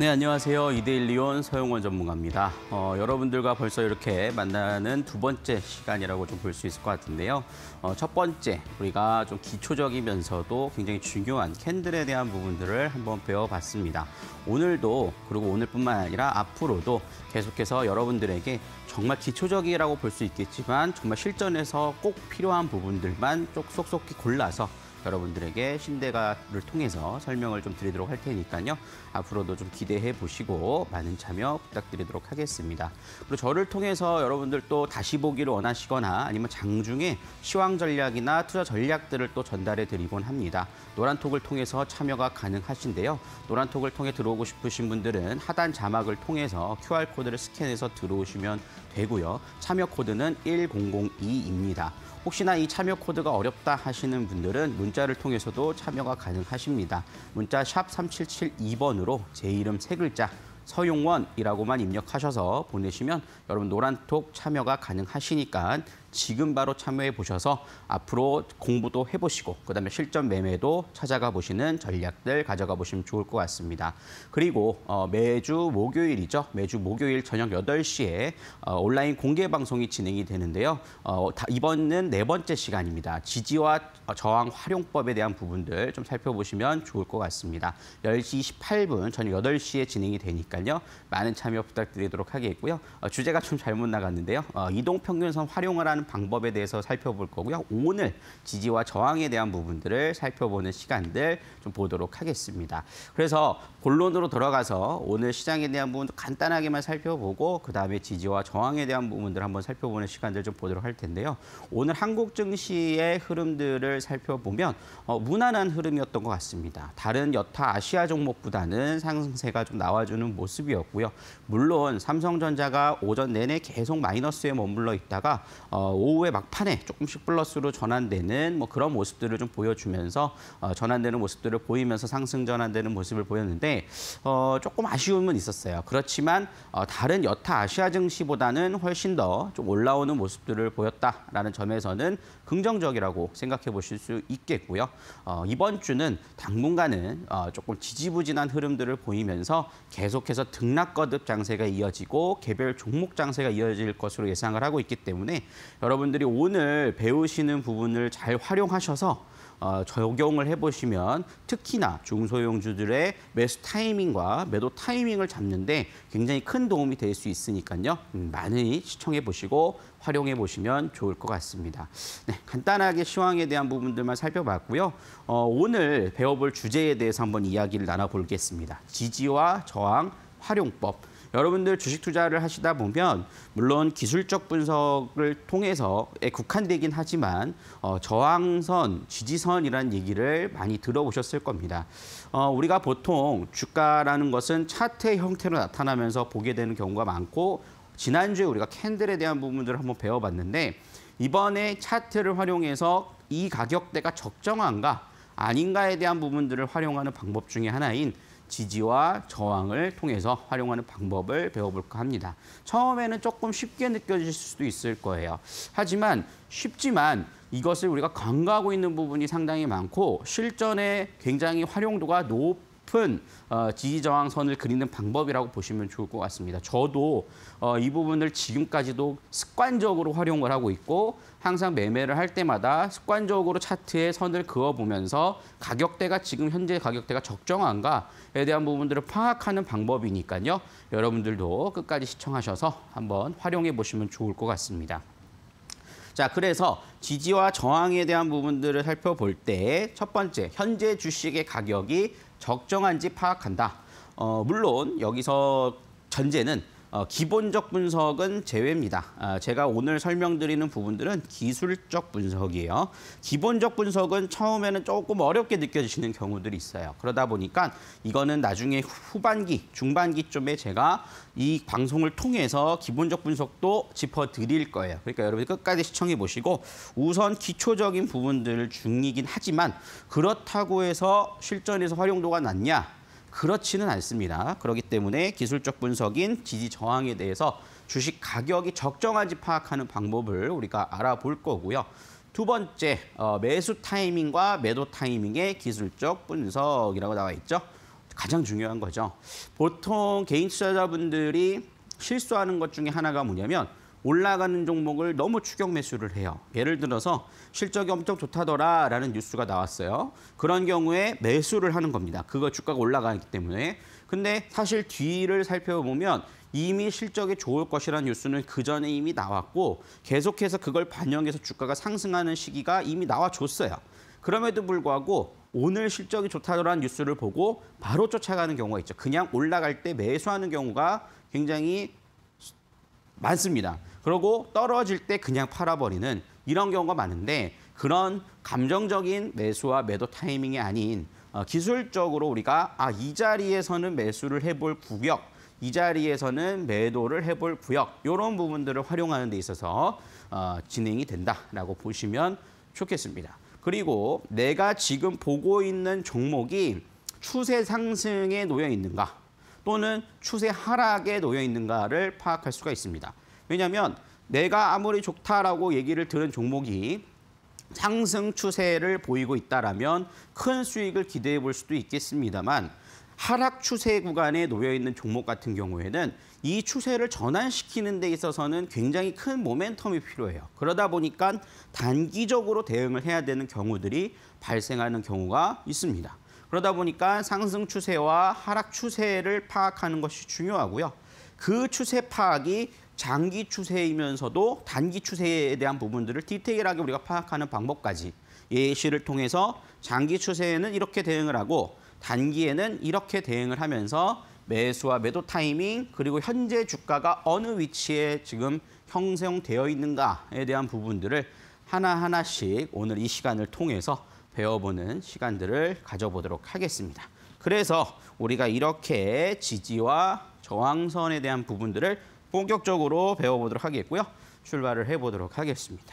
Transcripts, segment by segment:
네, 안녕하세요. 이데일리온 서영원 전문가입니다. 어, 여러분들과 벌써 이렇게 만나는 두 번째 시간이라고 좀 볼 수 있을 것 같은데요. 어, 첫 번째, 우리가 좀 기초적이면서도 굉장히 중요한 캔들에 대한 부분들을 한번 배워봤습니다. 오늘도, 그리고 오늘뿐만 아니라 앞으로도 계속해서 여러분들에게 정말 기초적이라고 볼 수 있겠지만 정말 실전에서 꼭 필요한 부분들만 쏙쏙히 골라서 여러분들에게 신대가를 통해서 설명을 좀 드리도록 할 테니까요. 앞으로도 좀 기대해 보시고 많은 참여 부탁드리도록 하겠습니다. 그리고 저를 통해서 여러분들 또 다시 보기를 원하시거나 아니면 장중에 시황 전략이나 투자 전략들을 또 전달해 드리곤 합니다. 노란톡을 통해서 참여가 가능하신데요. 노란톡을 통해 들어오고 싶으신 분들은 하단 자막을 통해서 QR코드를 스캔해서 들어오시면 되고요. 참여 코드는 1002입니다. 혹시나 이 참여 코드가 어렵다 하시는 분들은 문자를 통해서도 참여가 가능하십니다. 문자 3772번으로 제 이름 세 글자 서용원이라고만 입력하셔서 보내시면 여러분 노란톡 참여가 가능하시니까 지금 바로 참여해 보셔서 앞으로 공부도 해보시고 그다음에 실전 매매도 찾아가 보시는 전략들 가져가 보시면 좋을 것 같습니다. 그리고 어, 매주 목요일이죠. 매주 목요일 저녁 8시에 어, 온라인 공개 방송이 진행이 되는데요. 어, 다, 이번은 네 번째 시간입니다. 지지와 저항 활용법에 대한 부분들 좀 살펴보시면 좋을 것 같습니다. 10시 18분 저녁 8시에 진행이 되니까요. 많은 참여 부탁드리도록 하겠고요. 어, 주제가 좀 잘못 나갔는데요. 어, 이동평균선 활용을 하는 방법에 대해서 살펴볼 거고요. 오늘 지지와 저항에 대한 부분들을 살펴보는 시간들 좀 보도록 하겠습니다. 그래서 본론으로 돌아가서 오늘 시장에 대한 부분도 간단하게만 살펴보고 그다음에 지지와 저항에 대한 부분들 한번 살펴보는 시간들 좀 보도록 할 텐데요. 오늘 한국 증시의 흐름들을 살펴보면 어, 무난한 흐름이었던 것 같습니다. 다른 여타 아시아 종목보다는 상승세가 좀 나와주는 모습이었고요. 물론 삼성전자가 오전 내내 계속 마이너스에 머물러 있다가 어, 오후에 막판에 조금씩 플러스로 전환되는 뭐 그런 모습들을 좀 보여주면서 어, 전환되는 모습들을 보이면서 상승 전환되는 모습을 보였는데 어, 조금 아쉬움은 있었어요. 그렇지만 어, 다른 여타 아시아 증시보다는 훨씬 더 좀 올라오는 모습들을 보였다라는 점에서는 긍정적이라고 생각해 보실 수 있겠고요. 어, 이번 주는 당분간은 어, 조금 지지부진한 흐름들을 보이면서 계속해서 등락거듭 장세가 이어지고 개별 종목 장세가 이어질 것으로 예상을 하고 있기 때문에 여러분들이 오늘 배우시는 부분을 잘 활용하셔서 어, 적용을 해보시면 특히나 중소형주들의 매수 타이밍과 매도 타이밍을 잡는데 굉장히 큰 도움이 될 수 있으니까요. 음, 많이 시청해보시고 활용해보시면 좋을 것 같습니다. 네, 간단하게 시황에 대한 부분들만 살펴봤고요. 어, 오늘 배워볼 주제에 대해서 한번 이야기를 나눠보겠습니다. 지지와 저항 활용법. 여러분들 주식 투자를 하시다 보면 물론 기술적 분석을 통해서 국한되긴 하지만 어, 저항선, 지지선이라는 얘기를 많이 들어보셨을 겁니다. 어, 우리가 보통 주가라는 것은 차트의 형태로 나타나면서 보게 되는 경우가 많고 지난주에 우리가 캔들에 대한 부분들을 한번 배워봤는데 이번에 차트를 활용해서 이 가격대가 적정한가 아닌가에 대한 부분들을 활용하는 방법 중의 하나인 지지와 저항을 통해서 활용하는 방법을 배워볼까 합니다. 처음에는 조금 쉽게 느껴질 수도 있을 거예요. 하지만 쉽지만 이것을 우리가 간과하고 있는 부분이 상당히 많고 실전에 굉장히 활용도가 높은 높은 어, 지지 저항선을 그리는 방법이라고 보시면 좋을 것 같습니다. 저도 어, 이 부분을 지금까지도 습관적으로 활용을 하고 있고 항상 매매를 할 때마다 습관적으로 차트에 선을 그어보면서 가격대가 지금 현재 가격대가 적정한가에 대한 부분들을 파악하는 방법이니까요. 여러분들도 끝까지 시청하셔서 한번 활용해 보시면 좋을 것 같습니다. 자, 그래서 지지와 저항에 대한 부분들을 살펴볼 때 첫 번째, 현재 주식의 가격이 적정한지 파악한다. 어, 물론 여기서 전제는 어, 기본적 분석은 제외입니다. 어, 제가 오늘 설명드리는 부분들은 기술적 분석이에요. 기본적 분석은 처음에는 조금 어렵게 느껴지시는 경우들이 있어요. 그러다 보니까 이거는 나중에 후반기, 중반기쯤에 제가 이 방송을 통해서 기본적 분석도 짚어드릴 거예요. 그러니까 여러분 끝까지 시청해 보시고 우선 기초적인 부분들 중이긴 하지만 그렇다고 해서 실전에서 활용도가 낮냐 그렇지는 않습니다. 그렇기 때문에 기술적 분석인 지지 저항에 대해서 주식 가격이 적정한지 파악하는 방법을 우리가 알아볼 거고요. 두 번째, 어, 매수 타이밍과 매도 타이밍의 기술적 분석이라고 나와 있죠. 가장 중요한 거죠. 보통 개인 투자자분들이 실수하는 것 중에 하나가 뭐냐면 올라가는 종목을 너무 추격 매수를 해요. 예를 들어서 실적이 엄청 좋다더라라는 뉴스가 나왔어요. 그런 경우에 매수를 하는 겁니다. 그거 주가가 올라가기 때문에. 근데 사실 뒤를 살펴보면 이미 실적이 좋을 것이라는 뉴스는 그 전에 이미 나왔고 계속해서 그걸 반영해서 주가가 상승하는 시기가 이미 나와줬어요. 그럼에도 불구하고 오늘 실적이 좋다라는 뉴스를 보고 바로 쫓아가는 경우가 있죠. 그냥 올라갈 때 매수하는 경우가 굉장히 많습니다. 그리고 떨어질 때 그냥 팔아버리는 이런 경우가 많은데 그런 감정적인 매수와 매도 타이밍이 아닌 어, 기술적으로 우리가 아, 이 자리에서는 매수를 해볼 구역, 이 자리에서는 매도를 해볼 구역 이런 부분들을 활용하는 데 있어서 어, 진행이 된다라고 보시면 좋겠습니다. 그리고 내가 지금 보고 있는 종목이 추세 상승에 놓여 있는가 또는 추세 하락에 놓여 있는가를 파악할 수가 있습니다. 왜냐하면 내가 아무리 좋다라고 얘기를 들은 종목이 상승 추세를 보이고 있다라면 큰 수익을 기대해 볼 수도 있겠습니다만 하락 추세 구간에 놓여 있는 종목 같은 경우에는 이 추세를 전환시키는 데 있어서는 굉장히 큰 모멘텀이 필요해요. 그러다 보니까 단기적으로 대응을 해야 되는 경우들이 발생하는 경우가 있습니다. 그러다 보니까 상승 추세와 하락 추세를 파악하는 것이 중요하고요. 그 추세 파악이 장기 추세이면서도 단기 추세에 대한 부분들을 디테일하게 우리가 파악하는 방법까지 예시를 통해서 장기 추세에는 이렇게 대응을 하고 단기에는 이렇게 대응을 하면서 매수와 매도 타이밍 그리고 현재 주가가 어느 위치에 지금 형성되어 있는가에 대한 부분들을 하나하나씩 오늘 이 시간을 통해서 배워보는 시간들을 가져보도록 하겠습니다. 그래서 우리가 이렇게 지지와 저항선에 대한 부분들을 본격적으로 배워보도록 하겠고요. 출발을 해보도록 하겠습니다.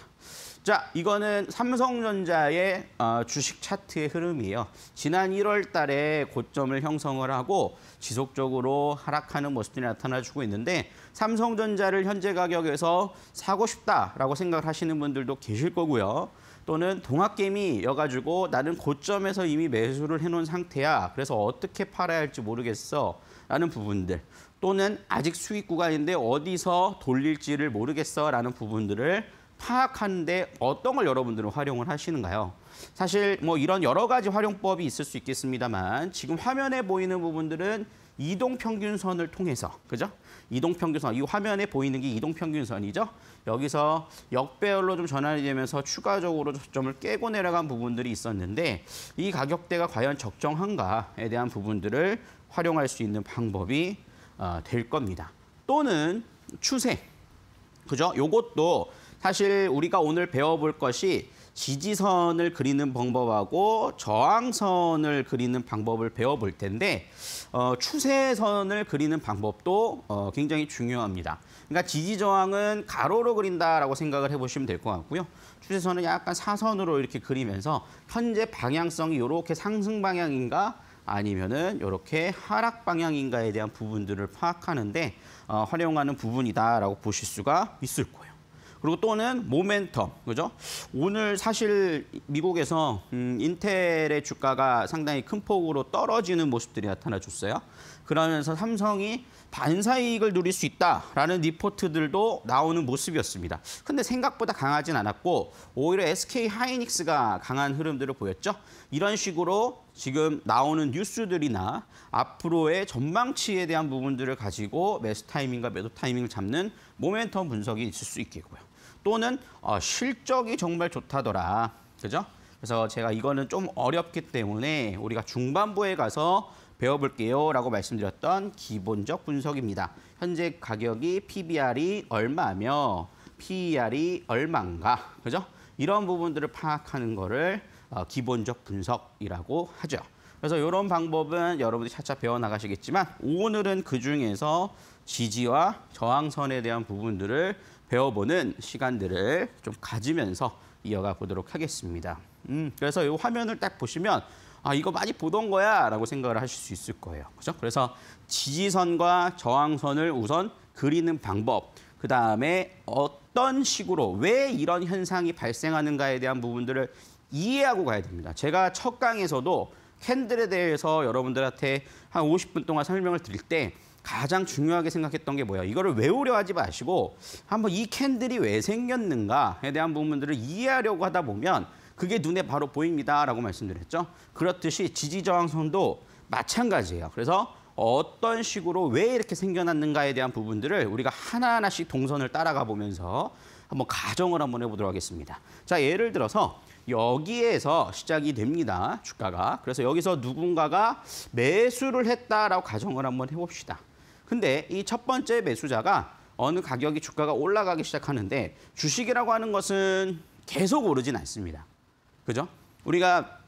자, 이거는 삼성전자의 어, 주식 차트의 흐름이에요. 지난 1월 달에 고점을 형성을 하고 지속적으로 하락하는 모습이 나타나주고 있는데 삼성전자를 현재 가격에서 사고 싶다라고 생각하시는 분들도 계실 거고요. 또는 동학개미여가지고 나는 고점에서 이미 매수를 해놓은 상태야. 그래서 어떻게 팔아야 할지 모르겠어. 라는 부분들. 또는 아직 수익 구간인데 어디서 돌릴지를 모르겠어. 라는 부분들을 파악하는데 어떤 걸 여러분들은 활용을 하시는가요? 사실 뭐 이런 여러 가지 활용법이 있을 수 있겠습니다만 지금 화면에 보이는 부분들은 이동 평균선을 통해서 그죠? 이동평균선, 이 화면에 보이는 게 이동평균선이죠. 여기서 역배열로 좀 전환이 되면서 추가적으로 저점을 깨고 내려간 부분들이 있었는데 이 가격대가 과연 적정한가에 대한 부분들을 활용할 수 있는 방법이 어, 될 겁니다. 또는 추세, 그죠? 요것도 사실 우리가 오늘 배워볼 것이 지지선을 그리는 방법하고 저항선을 그리는 방법을 배워볼 텐데 어, 추세선을 그리는 방법도 어, 굉장히 중요합니다. 그러니까 지지저항은 가로로 그린다라고 생각을 해보시면 될 것 같고요. 추세선은 약간 사선으로 이렇게 그리면서 현재 방향성이 이렇게 상승 방향인가 아니면은 이렇게 하락 방향인가에 대한 부분들을 파악하는데 어, 활용하는 부분이다라고 보실 수가 있을 거예요. 그리고 또는 모멘텀, 그죠? 오늘 사실 미국에서 음, 인텔의 주가가 상당히 큰 폭으로 떨어지는 모습들이 나타나줬어요. 그러면서 삼성이 반사이익을 누릴 수 있다라는 리포트들도 나오는 모습이었습니다. 근데 생각보다 강하진 않았고 오히려 SK 하이닉스가 강한 흐름들을 보였죠. 이런 식으로 지금 나오는 뉴스들이나 앞으로의 전망치에 대한 부분들을 가지고 매수 타이밍과 매도 타이밍을 잡는 모멘텀 분석이 있을 수 있겠고요. 또는 어, 실적이 정말 좋다더라. 그죠? 그래서 제가 이거는 좀 어렵기 때문에 우리가 중반부에 가서 배워볼게요 라고 말씀드렸던 기본적 분석입니다. 현재 가격이 PBR이 얼마며 PER이 얼마인가, 그죠? 이런 부분들을 파악하는 거를 어, 기본적 분석이라고 하죠. 그래서 이런 방법은 여러분들이 차차 배워나가시겠지만 오늘은 그중에서 지지와 저항선에 대한 부분들을 배워보는 시간들을 좀 가지면서 이어가 보도록 하겠습니다. 음, 그래서 이 화면을 딱 보시면 아 이거 많이 보던 거야 라고 생각을 하실 수 있을 거예요. 그죠? 그래서 지지선과 저항선을 우선 그리는 방법 그 다음에 어떤 식으로 왜 이런 현상이 발생하는가에 대한 부분들을 이해하고 가야 됩니다. 제가 첫 강에서도 캔들에 대해서 여러분들한테 한 50분 동안 설명을 드릴 때 가장 중요하게 생각했던 게 뭐야? 이거를 외우려 하지 마시고 한번 이 캔들이 왜 생겼는가에 대한 부분들을 이해하려고 하다 보면 그게 눈에 바로 보입니다라고 말씀드렸죠. 그렇듯이 지지 저항선도 마찬가지예요. 그래서 어떤 식으로 왜 이렇게 생겨났는가에 대한 부분들을 우리가 하나하나씩 동선을 따라가 보면서 한번 가정을 한번 해보도록 하겠습니다. 자, 예를 들어서 여기에서 시작이 됩니다. 주가가. 그래서 여기서 누군가가 매수를 했다라고 가정을 한번 해봅시다. 근데 이 첫 번째 매수자가 어느 가격이 주가가 올라가기 시작하는데 주식이라고 하는 것은 계속 오르진 않습니다. 그죠? 우리가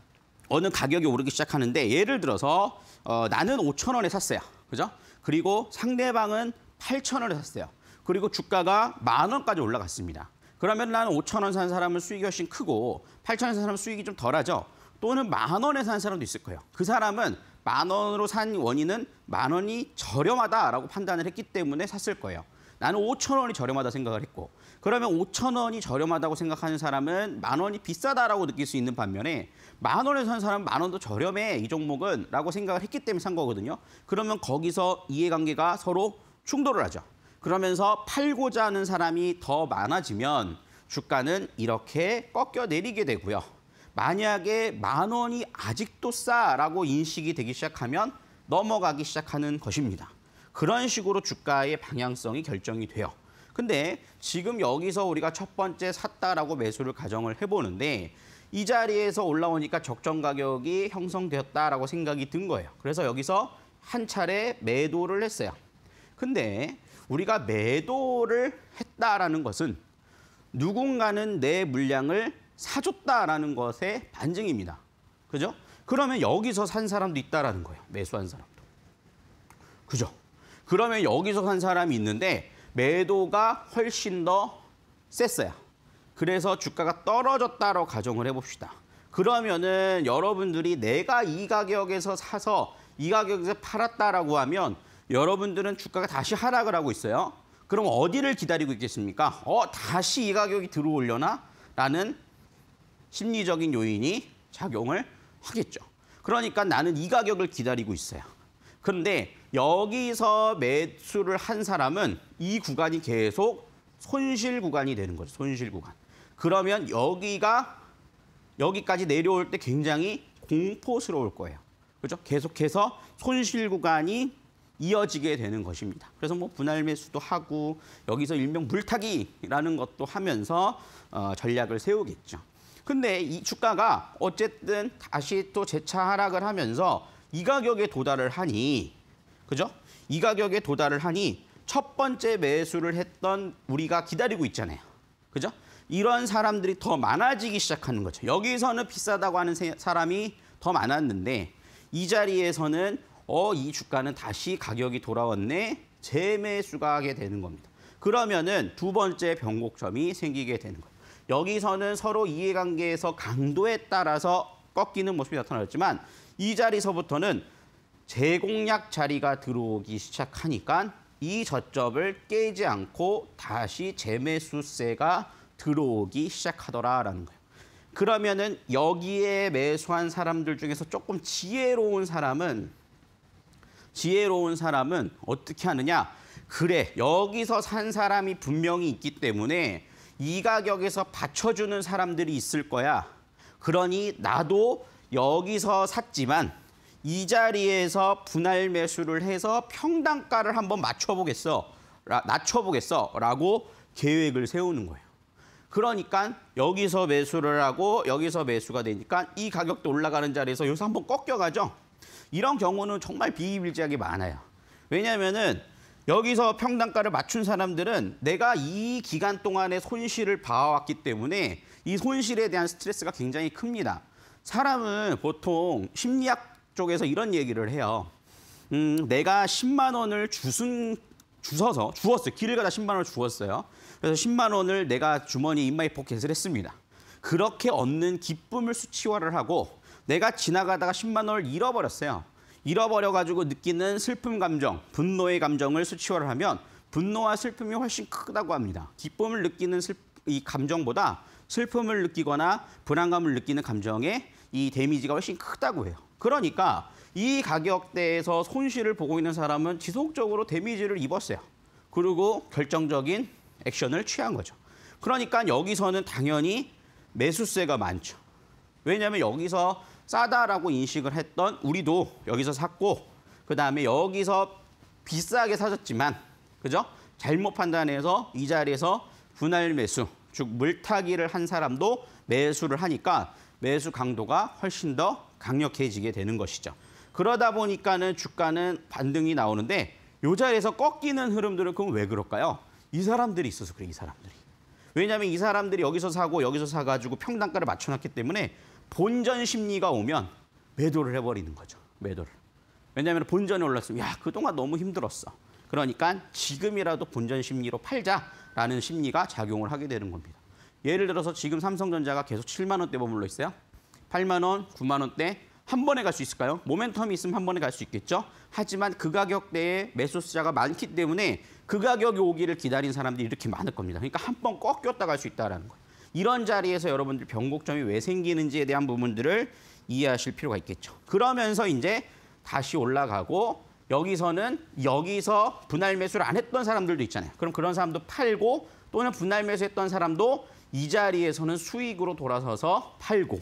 어느 가격이 오르기 시작하는데 예를 들어서 어, 나는 5천 원에 샀어요. 그죠? 그리고 상대방은 8천 원에 샀어요. 그리고 주가가 만 원까지 올라갔습니다. 그러면 나는 5천 원산 사람은 수익이 훨씬 크고 8천 원산 사람은 수익이 좀 덜하죠. 또는 만 원에 산 사람도 있을 거예요. 그 사람은 만 원으로 산 원인은 만 원이 저렴하다라고 판단을 했기 때문에 샀을 거예요. 나는 5천 원이 저렴하다 생각을 했고 그러면 5천 원이 저렴하다고 생각하는 사람은 만 원이 비싸다라고 느낄 수 있는 반면에 만 원에 산 사람은 만 원도 저렴해 이 종목은 라고 생각을 했기 때문에 산 거거든요. 그러면 거기서 이해관계가 서로 충돌을 하죠. 그러면서 팔고자 하는 사람이 더 많아지면 주가는 이렇게 꺾여 내리게 되고요. 만약에 만 원이 아직도 싸라고 인식이 되기 시작하면 넘어가기 시작하는 것입니다. 그런 식으로 주가의 방향성이 결정이 돼요. 근데 지금 여기서 우리가 첫 번째 샀다라고 매수를 가정을 해보는데 이 자리에서 올라오니까 적정 가격이 형성되었다라고 생각이 든 거예요. 그래서 여기서 한 차례 매도를 했어요. 근데 우리가 매도를 했다라는 것은 누군가는 내 물량을 사줬다라는 것의 반증입니다. 그죠? 그러면 여기서 산 사람도 있다라는 거예요. 매수한 사람도. 그죠? 그러면 여기서 산 사람이 있는데 매도가 훨씬 더 셌어요. 그래서 주가가 떨어졌다라고 가정을 해봅시다. 그러면은 여러분들이 내가 이 가격에서 사서 이 가격에서 팔았다라고 하면 여러분들은 주가가 다시 하락을 하고 있어요. 그럼 어디를 기다리고 있겠습니까? 어, 다시 이 가격이 들어올려나? 라는 심리적인 요인이 작용을 하겠죠. 그러니까 나는 이 가격을 기다리고 있어요. 그런데 여기서 매수를 한 사람은 이 구간이 계속 손실 구간이 되는 거죠. 손실 구간. 그러면 여기가 여기까지 내려올 때 굉장히 공포스러울 거예요. 그렇죠? 계속해서 손실 구간이 이어지게 되는 것입니다. 그래서 뭐 분할 매수도 하고 여기서 일명 물타기라는 것도 하면서 어, 전략을 세우겠죠. 근데 이 주가가 어쨌든 다시 또 재차 하락을 하면서 이 가격에 도달을 하니 그죠? 이 가격에 도달을 하니 첫 번째 매수를 했던 우리가 기다리고 있잖아요. 그죠? 이런 사람들이 더 많아지기 시작하는 거죠. 여기서는 비싸다고 하는 사람이 더 많았는데 이 자리에서는 어, 이 주가는 다시 가격이 돌아왔네. 재매수가 하게 되는 겁니다. 그러면은 두 번째 변곡점이 생기게 되는 거예요. 여기서는 서로 이해관계에서 강도에 따라서 꺾이는 모습이 나타났지만 이 자리서부터는 제공략 자리가 들어오기 시작하니까 이 저점을 깨지 않고 다시 재매수세가 들어오기 시작하더라라는 거예요. 그러면은 여기에 매수한 사람들 중에서 조금 지혜로운 사람은 지혜로운 사람은 어떻게 하느냐? 그래, 여기서 산 사람이 분명히 있기 때문에 이 가격에서 받쳐주는 사람들이 있을 거야. 그러니 나도 여기서 샀지만 이 자리에서 분할 매수를 해서 평당가를 한번 맞춰보겠어. 낮춰보겠어. 라고 계획을 세우는 거예요. 그러니까 여기서 매수를 하고 여기서 매수가 되니까 이 가격도 올라가는 자리에서 여기서 한번 꺾여가죠. 이런 경우는 정말 비일비재하게 많아요. 왜냐하면은 여기서 평단가를 맞춘 사람들은 내가 이 기간 동안의 손실을 봐왔기 때문에 이 손실에 대한 스트레스가 굉장히 큽니다. 사람은 보통 심리학 쪽에서 이런 얘기를 해요. 음, 내가 10만 원을 주순 주워서 주웠어요. 길을 가다 10만 원을 주었어요 그래서 10만 원을 내가 주머니 입마이 포켓을 했습니다. 그렇게 얻는 기쁨을 수치화를 하고 내가 지나가다가 10만 원을 잃어버렸어요. 잃어버려가지고 느끼는 슬픔 감정, 분노의 감정을 수치화를 하면 분노와 슬픔이 훨씬 크다고 합니다. 기쁨을 느끼는 슬, 이 감정보다 슬픔을 느끼거나 불안감을 느끼는 감정에이 데미지가 훨씬 크다고 해요. 그러니까 이 가격대에서 손실을 보고 있는 사람은 지속적으로 데미지를 입었어요. 그리고 결정적인 액션을 취한 거죠. 그러니까 여기서는 당연히 매수세가 많죠. 왜냐하면 여기서 싸다라고 인식을 했던 우리도 여기서 샀고 그다음에 여기서 비싸게 사줬지만 그죠? 잘못 판단해서 이 자리에서 분할 매수, 즉 물타기를 한 사람도 매수를 하니까 매수 강도가 훨씬 더 강력해지게 되는 것이죠. 그러다 보니까는 주가는 반등이 나오는데 요 자리에서 꺾이는 흐름들은 그럼 왜 그럴까요? 이 사람들이 있어서 그래, 이 사람들이. 왜냐하면 이 사람들이 여기서 사고 여기서 사가지고 평단가를 맞춰놨기 때문에 본전 심리가 오면 매도를 해버리는 거죠. 매도를. 왜냐하면 본전에 올랐으면 야 그동안 너무 힘들었어. 그러니까 지금이라도 본전 심리로 팔자라는 심리가 작용을 하게 되는 겁니다. 예를 들어서 지금 삼성전자가 계속 7만 원대 머물러 있어요. 8만 원, 9만 원대 한 번에 갈 수 있을까요? 모멘텀이 있으면 한 번에 갈 수 있겠죠. 하지만 그 가격대에 매수자가 많기 때문에 그 가격이 오기를 기다린 사람들이 이렇게 많을 겁니다. 그러니까 한 번 꺾였다 갈 수 있다라는 거예요. 이런 자리에서 여러분들 변곡점이 왜 생기는지에 대한 부분들을 이해하실 필요가 있겠죠. 그러면서 이제 다시 올라가고 여기서는 여기서 분할 매수를 안 했던 사람들도 있잖아요. 그럼 그런 사람도 팔고 또는 분할 매수했던 사람도 이 자리에서는 수익으로 돌아서서 팔고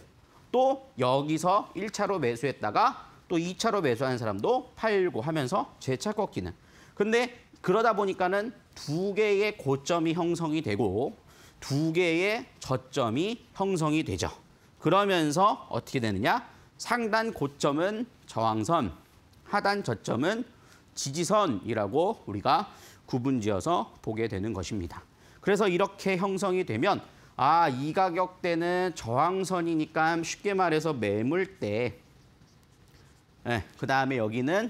또 여기서 1차로 매수했다가 또 2차로 매수하는 사람도 팔고 하면서 재차 꺾이는. 근데 그러다 보니까는 두 개의 고점이 형성이 되고 두 개의 저점이 형성이 되죠. 그러면서 어떻게 되느냐? 상단 고점은 저항선, 하단 저점은 지지선이라고 우리가 구분지어서 보게 되는 것입니다. 그래서 이렇게 형성이 되면 아, 이 가격대는 저항선이니까 쉽게 말해서 매물 때 네, 그다음에 여기는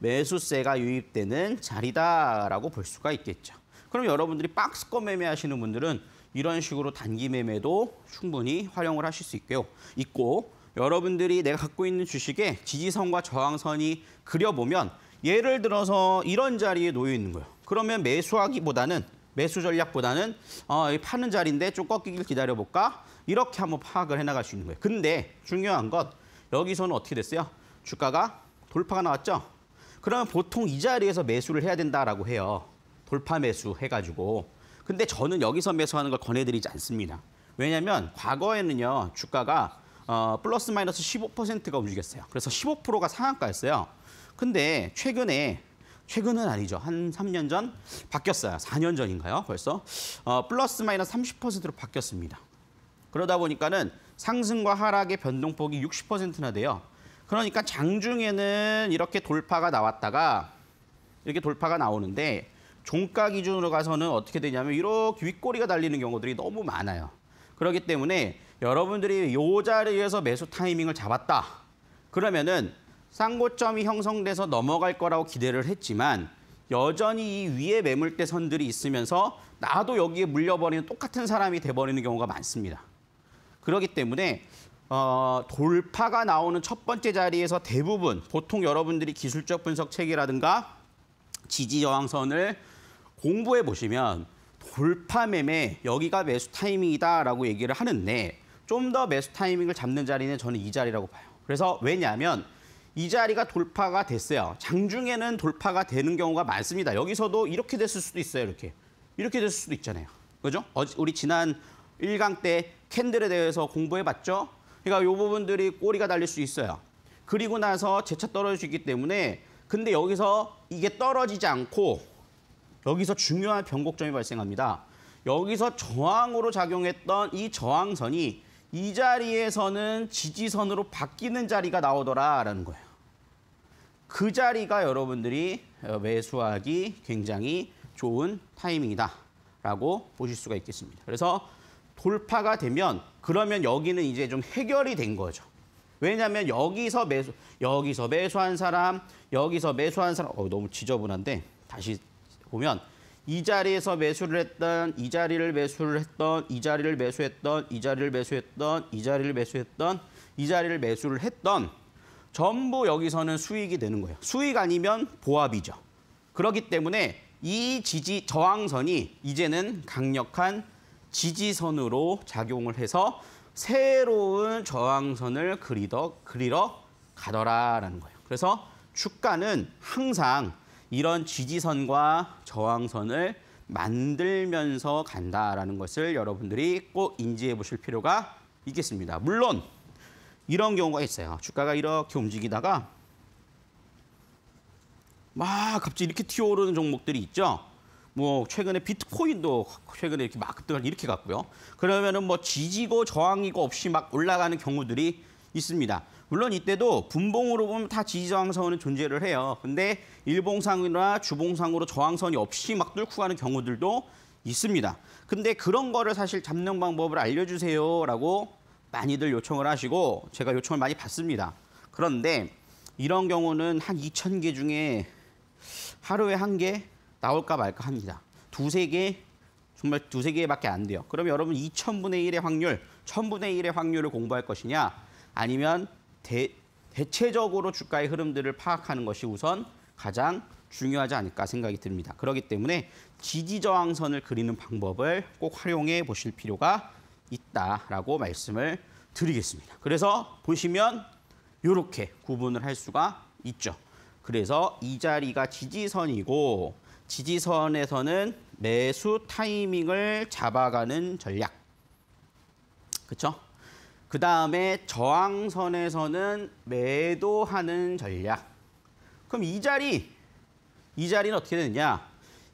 매수세가 유입되는 자리다라고 볼 수가 있겠죠. 그럼 여러분들이 박스권 매매하시는 분들은 이런 식으로 단기 매매도 충분히 활용을 하실 수 있고요. 있고 여러분들이 내가 갖고 있는 주식에 지지선과 저항선이 그려보면 예를 들어서 이런 자리에 놓여 있는 거예요. 그러면 매수하기보다는 매수 전략보다는 어, 파는 자리인데 좀 꺾이길 기다려볼까? 이렇게 한번 파악을 해나갈 수 있는 거예요. 근데 중요한 것 여기서는 어떻게 됐어요? 주가가 돌파가 나왔죠? 그러면 보통 이 자리에서 매수를 해야 된다라 해요. 돌파 매수 해가지고. 근데 저는 여기서 매수하는 걸 권해드리지 않습니다. 왜냐하면 과거에는요 주가가 어, 플러스 마이너스 15%가 움직였어요. 그래서 15%가 상한가였어요. 근데 최근에 최근은 아니죠. 한 3년 전 바뀌었어요. 4년 전인가요? 벌써 어, 플러스 마이너스 30%로 바뀌었습니다. 그러다 보니까는 상승과 하락의 변동폭이 60%나 돼요. 그러니까 장중에는 이렇게 돌파가 나왔다가 이렇게 돌파가 나오는데 종가 기준으로 가서는 어떻게 되냐면 이렇게 윗꼬리가 달리는 경우들이 너무 많아요. 그렇기 때문에 여러분들이 요 자리에서 매수 타이밍을 잡았다. 그러면은 쌍고점이 형성돼서 넘어갈 거라고 기대를 했지만 여전히 이 위에 매물대 선들이 있으면서 나도 여기에 물려버리는 똑같은 사람이 돼버리는 경우가 많습니다. 그렇기 때문에 어, 돌파가 나오는 첫 번째 자리에서 대부분 보통 여러분들이 기술적 분석 책이라든가 지지 저항선을 공부해 보시면 돌파 매매 여기가 매수 타이밍이다라고 얘기를 하는데 좀 더 매수 타이밍을 잡는 자리는 저는 이 자리라고 봐요. 그래서 왜냐하면 이 자리가 돌파가 됐어요. 장중에는 돌파가 되는 경우가 많습니다. 여기서도 이렇게 됐을 수도 있어요. 이렇게 이렇게 됐을 수도 있잖아요. 그죠? 우리 지난 1강 때 캔들에 대해서 공부해봤죠? 그러니까 이 부분들이 꼬리가 달릴 수 있어요. 그리고 나서 재차 떨어질 수 있기 때문에 근데 여기서 이게 떨어지지 않고 여기서 중요한 변곡점이 발생합니다. 여기서 저항으로 작용했던 이 저항선이 이 자리에서는 지지선으로 바뀌는 자리가 나오더라라는 거예요. 그 자리가 여러분들이 어, 매수하기 굉장히 좋은 타이밍이다라고 보실 수가 있겠습니다. 그래서 돌파가 되면 그러면 여기는 이제 좀 해결이 된 거죠. 왜냐하면 여기서 매수, 여기서 매수한 사람, 여기서 매수한 사람, 어, 너무 지저분한데 다시 보면 이 자리에서 매수를 했던 이 자리를 매수를 했던 이 자리를 매수했던 이 자리를 매수했던 이 자리를 매수했던 이 자리를 매수를 했던 전부 여기서는 수익이 되는 거예요. 수익 아니면 보합이죠. 그렇기 때문에 이 지지 저항선이 이제는 강력한 지지선으로 작용을 해서 새로운 저항선을 그리러, 그리러 가더라라는 거예요. 그래서 주가는 항상 이런 지지선과 저항선을 만들면서 간다라는 것을 여러분들이 꼭 인지해 보실 필요가 있겠습니다. 물론 이런 경우가 있어요. 주가가 이렇게 움직이다가 막 갑자기 이렇게 튀어오르는 종목들이 있죠. 뭐 최근에 비트코인도 최근에 이렇게 막 이렇게 갔고요. 그러면은 뭐 지지고 저항이고 없이 막 올라가는 경우들이 있습니다. 물론 이때도 분봉으로 보면 다 지지저항선은 존재를 해요. 근데 일봉상이나 주봉상으로 저항선이 없이 막 뚫고 가는 경우들도 있습니다. 근데 그런 거를 사실 잡는 방법을 알려주세요라고 많이들 요청을 하시고 제가 요청을 많이 받습니다. 그런데 이런 경우는 한2 0 0 0개 중에 하루에 한 개 나올까 말까 합니다. 두세 개 정말 두세 개밖에 안 돼요. 그럼 여러분 2천분의 1의 확률, 1 천분의 1의 확률을 공부할 것이냐 아니면 대, 대체적으로 주가의 흐름들을 파악하는 것이 우선 가장 중요하지 않을까 생각이 듭니다. 그렇기 때문에 지지 저항선을 그리는 방법을 꼭 활용해 보실 필요가 있다라고 말씀을 드리겠습니다. 그래서 보시면 이렇게 구분을 할 수가 있죠. 그래서 이 자리가 지지선이고 지지선에서는 매수 타이밍을 잡아가는 전략. 그렇죠? 그 다음에 저항선에서는 매도하는 전략. 그럼 이 자리, 이 자리는 어떻게 되느냐?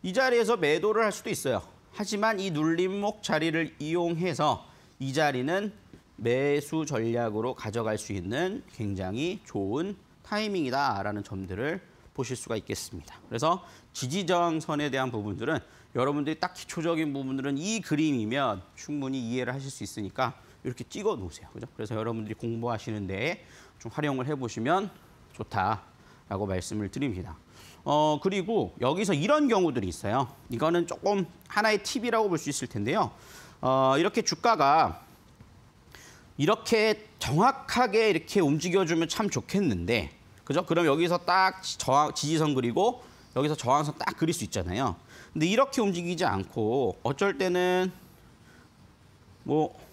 이 자리에서 매도를 할 수도 있어요. 하지만 이 눌림목 자리를 이용해서 이 자리는 매수 전략으로 가져갈 수 있는 굉장히 좋은 타이밍이다라는 점들을 보실 수가 있겠습니다. 그래서 지지저항선에 대한 부분들은 여러분들이 딱 기초적인 부분들은 이 그림이면 충분히 이해를 하실 수 있으니까 이렇게 찍어 놓으세요. 그죠? 그래서 여러분들이 공부하시는데 좀 활용을 해보시면 좋다라고 말씀을 드립니다. 어, 그리고 여기서 이런 경우들이 있어요. 이거는 조금 하나의 팁이라고 볼 수 있을 텐데요. 어, 이렇게 주가가 이렇게 정확하게 이렇게 움직여주면 참 좋겠는데, 그죠? 그럼 여기서 딱 저항, 지지선 그리고 여기서 저항선 딱 그릴 수 있잖아요. 근데 이렇게 움직이지 않고 어쩔 때는 뭐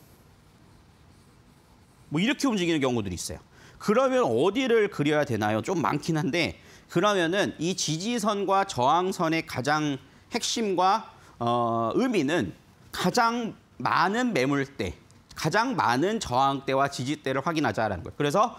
뭐 이렇게 움직이는 경우들이 있어요. 그러면 어디를 그려야 되나요? 좀 많긴 한데 그러면은 이 지지선과 저항선의 가장 핵심과 어, 의미는 가장 많은 매물대, 가장 많은 저항대와 지지대를 확인하자라는 거예요. 그래서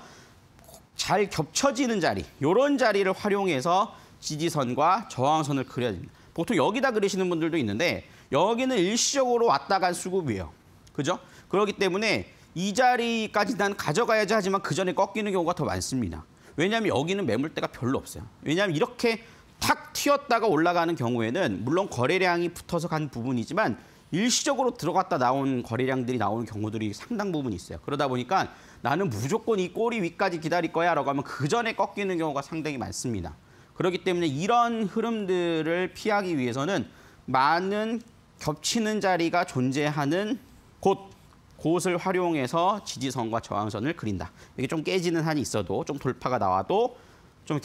잘 겹쳐지는 자리, 이런 자리를 활용해서 지지선과 저항선을 그려야 됩니다. 보통 여기다 그리시는 분들도 있는데 여기는 일시적으로 왔다 간 수급이에요. 그죠? 그렇기 때문에 이 자리까지 난 가져가야지 하지만 그 전에 꺾이는 경우가 더 많습니다. 왜냐하면 여기는 매물대가 별로 없어요. 왜냐하면 이렇게 탁 튀었다가 올라가는 경우에는 물론 거래량이 붙어서 간 부분이지만 일시적으로 들어갔다 나온 거래량들이 나오는 경우들이 상당 부분 있어요. 그러다 보니까 나는 무조건 이 꼬리 위까지 기다릴 거야 라고 하면 그 전에 꺾이는 경우가 상당히 많습니다. 그렇기 때문에 이런 흐름들을 피하기 위해서는 많은 겹치는 자리가 존재하는 곳 그것을 활용해서 지지선과 저항선을 그린다. 이게 좀 깨지는 한이 있어도 좀 돌파가 나와도 좀이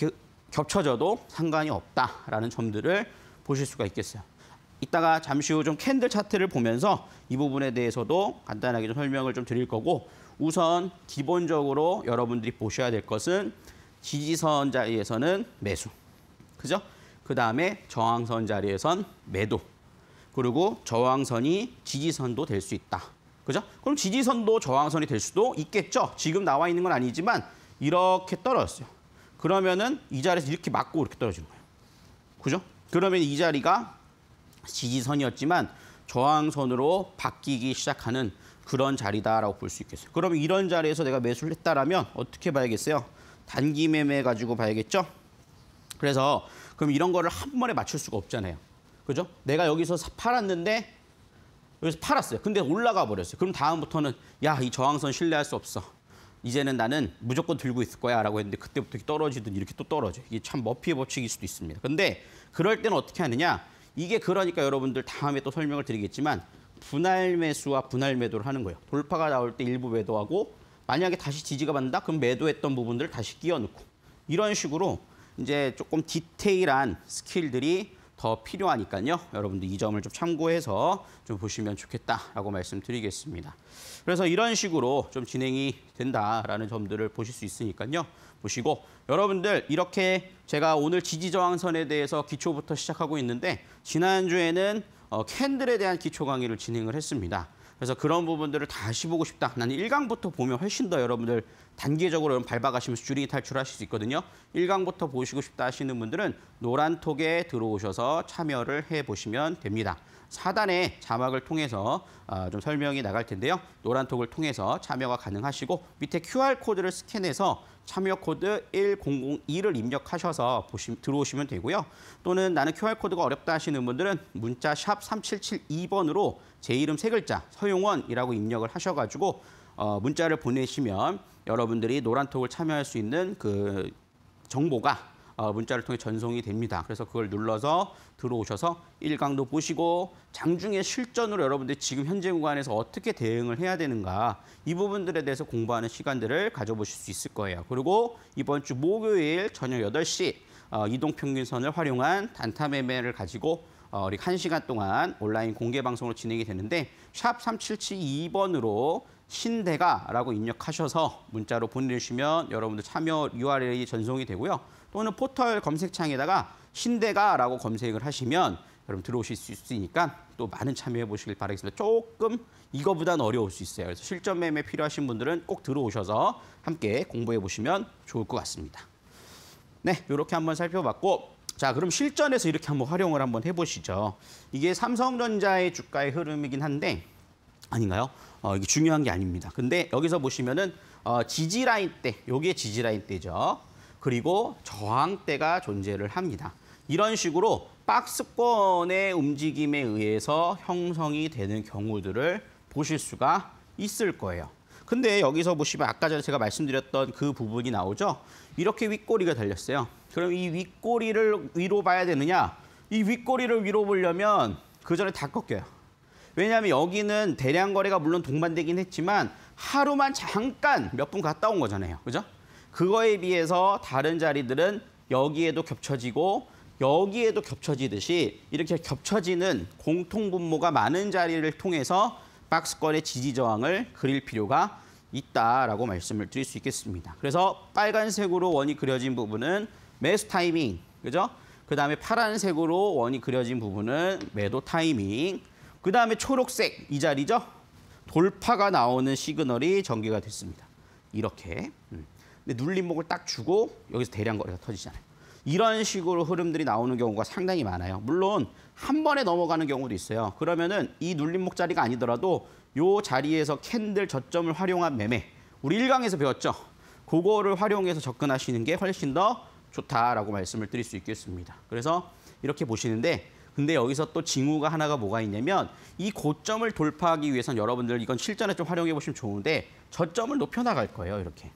겹쳐져도 상관이 없다라는 점들을 보실 수가 있겠어요. 이따가 잠시 후좀 캔들 차트를 보면서 이 부분에 대해서도 간단하게 좀 설명을 좀 드릴 거고 우선 기본적으로 여러분들이 보셔야 될 것은 지지선 자리에서는 매수, 그죠? 그 다음에 저항선 자리에선 매도, 그리고 저항선이 지지선도 될 수 있다. 그죠? 그럼 지지선도 저항선이 될 수도 있겠죠. 지금 나와 있는 건 아니지만 이렇게 떨어졌어요. 그러면은 이 자리에서 이렇게 맞고 이렇게 떨어지는 거예요. 그죠? 그러면 이 자리가 지지선이었지만 저항선으로 바뀌기 시작하는 그런 자리다라고 볼 수 있겠어요. 그럼 이런 자리에서 내가 매수를 했다라면 어떻게 봐야겠어요? 단기 매매 가지고 봐야겠죠? 그래서 그럼 이런 거를 한 번에 맞출 수가 없잖아요. 그죠? 내가 여기서 팔았는데 그래서 팔았어요. 근데 올라가 버렸어요. 그럼 다음부터는 야, 이 저항선 신뢰할 수 없어. 이제는 나는 무조건 들고 있을 거야 라고 했는데 그때부터 떨어지든 이렇게 또 떨어져. 이게 참 머피의 법칙일 수도 있습니다. 근데 그럴 때는 어떻게 하느냐. 이게 그러니까 여러분들 다음에 또 설명을 드리겠지만 분할 매수와 분할 매도를 하는 거예요. 돌파가 나올 때 일부 매도하고 만약에 다시 지지가 받는다? 그럼 매도했던 부분들을 다시 끼워 넣고 이런 식으로 이제 조금 디테일한 스킬들이 더 필요하니까요. 여러분도 이 점을 좀 참고해서 좀 보시면 좋겠다라고 말씀드리겠습니다. 그래서 이런 식으로 좀 진행이 된다라는 점들을 보실 수 있으니까요. 보시고 여러분들 이렇게 제가 오늘 지지저항선에 대해서 기초부터 시작하고 있는데 지난주에는 어, 캔들에 대한 기초 강의를 진행을 했습니다. 그래서 그런 부분들을 다시 보고 싶다. 나는 1강부터 보면 훨씬 더 여러분들 단계적으로 밟아가시면서 줄이 탈출하실 수 있거든요. 1강부터 보시고 싶다 하시는 분들은 노란톡에 들어오셔서 참여를 해보시면 됩니다. 사단의 자막을 통해서 아, 좀 설명이 나갈 텐데요. 노란톡을 통해서 참여가 가능하시고 밑에 QR코드를 스캔해서 참여 코드 1002를 입력하셔서 보시, 들어오시면 되고요. 또는 나는 QR코드가 어렵다 하시는 분들은 문자 샵 3772번으로 제 이름 세 글자 서용원이라고 입력을 하셔가지고 어, 문자를 보내시면 여러분들이 노란톡을 참여할 수 있는 그 정보가 어, 문자를 통해 전송이 됩니다. 그래서 그걸 눌러서 들어오셔서 일강도 보시고 장중에 실전으로 여러분들 지금 현재 구간에서 어떻게 대응을 해야 되는가 이 부분들에 대해서 공부하는 시간들을 가져보실 수 있을 거예요. 그리고 이번 주 목요일 저녁 8시 어, 이동평균선을 활용한 단타 매매를 가지고 어, 우리 1시간 동안 온라인 공개 방송으로 진행이 되는데 샵 3772번으로 신대가라고 입력하셔서 문자로 보내주시면 여러분들 참여 URL이 전송이 되고요. 또는 포털 검색창에다가 신대가라고 검색을 하시면 여러분 들어오실 수 있으니까 또 많은 참여해 보시길 바라겠습니다. 조금 이거보단 어려울 수 있어요. 그래서 실전 매매 필요하신 분들은 꼭 들어오셔서 함께 공부해 보시면 좋을 것 같습니다. 네, 이렇게 한번 살펴봤고 자, 그럼 실전에서 이렇게 한번 활용을 한번 해보시죠. 이게 삼성전자의 주가의 흐름이긴 한데 아닌가요? 어, 이게 중요한 게 아닙니다. 근데 여기서 보시면은 어, 지지라인 때, 요게 지지라인 때죠. 그리고 저항대가 존재를 합니다. 이런 식으로 박스권의 움직임에 의해서 형성이 되는 경우들을 보실 수가 있을 거예요. 근데 여기서 보시면 아까 전에 제가 말씀드렸던 그 부분이 나오죠. 이렇게 윗꼬리가 달렸어요. 그럼 이 윗꼬리를 위로 봐야 되느냐? 이 윗꼬리를 위로 보려면 그 전에 다 꺾여요. 왜냐하면 여기는 대량 거래가 물론 동반되긴 했지만 하루만 잠깐 몇 분 갔다 온 거잖아요. 그죠? 그거에 비해서 다른 자리들은 여기에도 겹쳐지고 여기에도 겹쳐지듯이 이렇게 겹쳐지는 공통 분모가 많은 자리를 통해서 박스권의 지지 저항을 그릴 필요가 있다라고 말씀을 드릴 수 있겠습니다. 그래서 빨간색으로 원이 그려진 부분은 매수 타이밍, 그죠? 그 다음에 파란색으로 원이 그려진 부분은 매도 타이밍, 그 다음에 초록색 이 자리죠? 돌파가 나오는 시그널이 전개가 됐습니다. 이렇게. 음. 근데 눌림목을 딱 주고 여기서 대량 거래가 터지잖아요. 이런 식으로 흐름들이 나오는 경우가 상당히 많아요. 물론 한 번에 넘어가는 경우도 있어요. 그러면은 이 눌림목 자리가 아니더라도 요 자리에서 캔들 저점을 활용한 매매 우리 일강에서 배웠죠. 그거를 활용해서 접근하시는 게 훨씬 더 좋다라고 말씀을 드릴 수 있겠습니다. 그래서 이렇게 보시는데 근데 여기서 또 징후가 하나가 뭐가 있냐면 이 고점을 돌파하기 위해선 여러분들 이건 실전에 좀 활용해 보시면 좋은데 저점을 높여 나갈 거예요. 이렇게.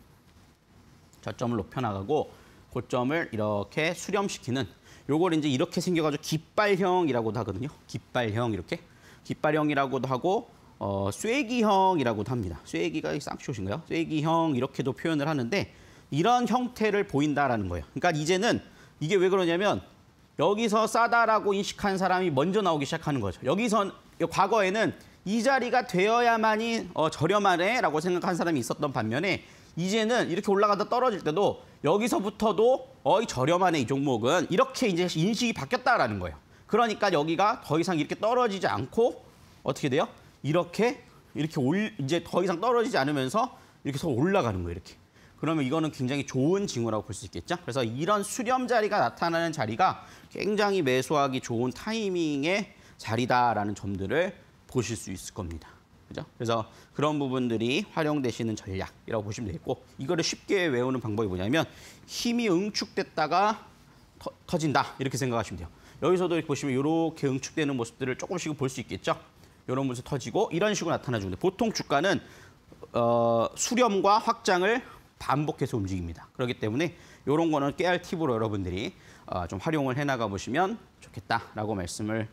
저점을 높여나가고 고점을 이렇게 수렴시키는 요걸 이제 이렇게 생겨가지고 깃발형이라고도 하거든요. 깃발형 이렇게 깃발형이라고도 하고 어, 쐐기형이라고도 합니다. 쐐기가 쌍쇼인가요? 쐐기형 이렇게도 표현을 하는데 이런 형태를 보인다라는 거예요. 그러니까 이제는 이게 왜 그러냐면 여기서 싸다라고 인식한 사람이 먼저 나오기 시작하는 거죠. 여기서 과거에는 이 자리가 되어야만이 어, 저렴하네라고 생각한 사람이 있었던 반면에 이제는 이렇게 올라가다 떨어질 때도 여기서부터도 어이 저렴하네 이 종목은 이렇게 이제 인식이 바뀌었다라는 거예요. 그러니까 여기가 더 이상 이렇게 떨어지지 않고 어떻게 돼요? 이렇게 이렇게 올 이제 더 이상 떨어지지 않으면서 이렇게 서 올라가는 거예요, 이렇게. 그러면 이거는 굉장히 좋은 징후라고 볼 수 있겠죠. 그래서 이런 수렴 자리가 나타나는 자리가 굉장히 매수하기 좋은 타이밍의 자리다라는 점들을 보실 수 있을 겁니다. 그죠? 그래서 그런 부분들이 활용되시는 전략이라고 보시면 되겠고 이거를 쉽게 외우는 방법이 뭐냐면 힘이 응축됐다가 터, 진다 이렇게 생각하시면 돼요. 여기서도 이렇게 보시면 이렇게 응축되는 모습들을 조금씩 볼 수 있겠죠? 이런 모습 터지고 이런 식으로 나타나주는데 보통 주가는 어, 수렴과 확장을 반복해서 움직입니다. 그렇기 때문에 이런 거는 깨알 팁으로 여러분들이 어, 좀 활용을 해나가 보시면 좋겠다라고 말씀을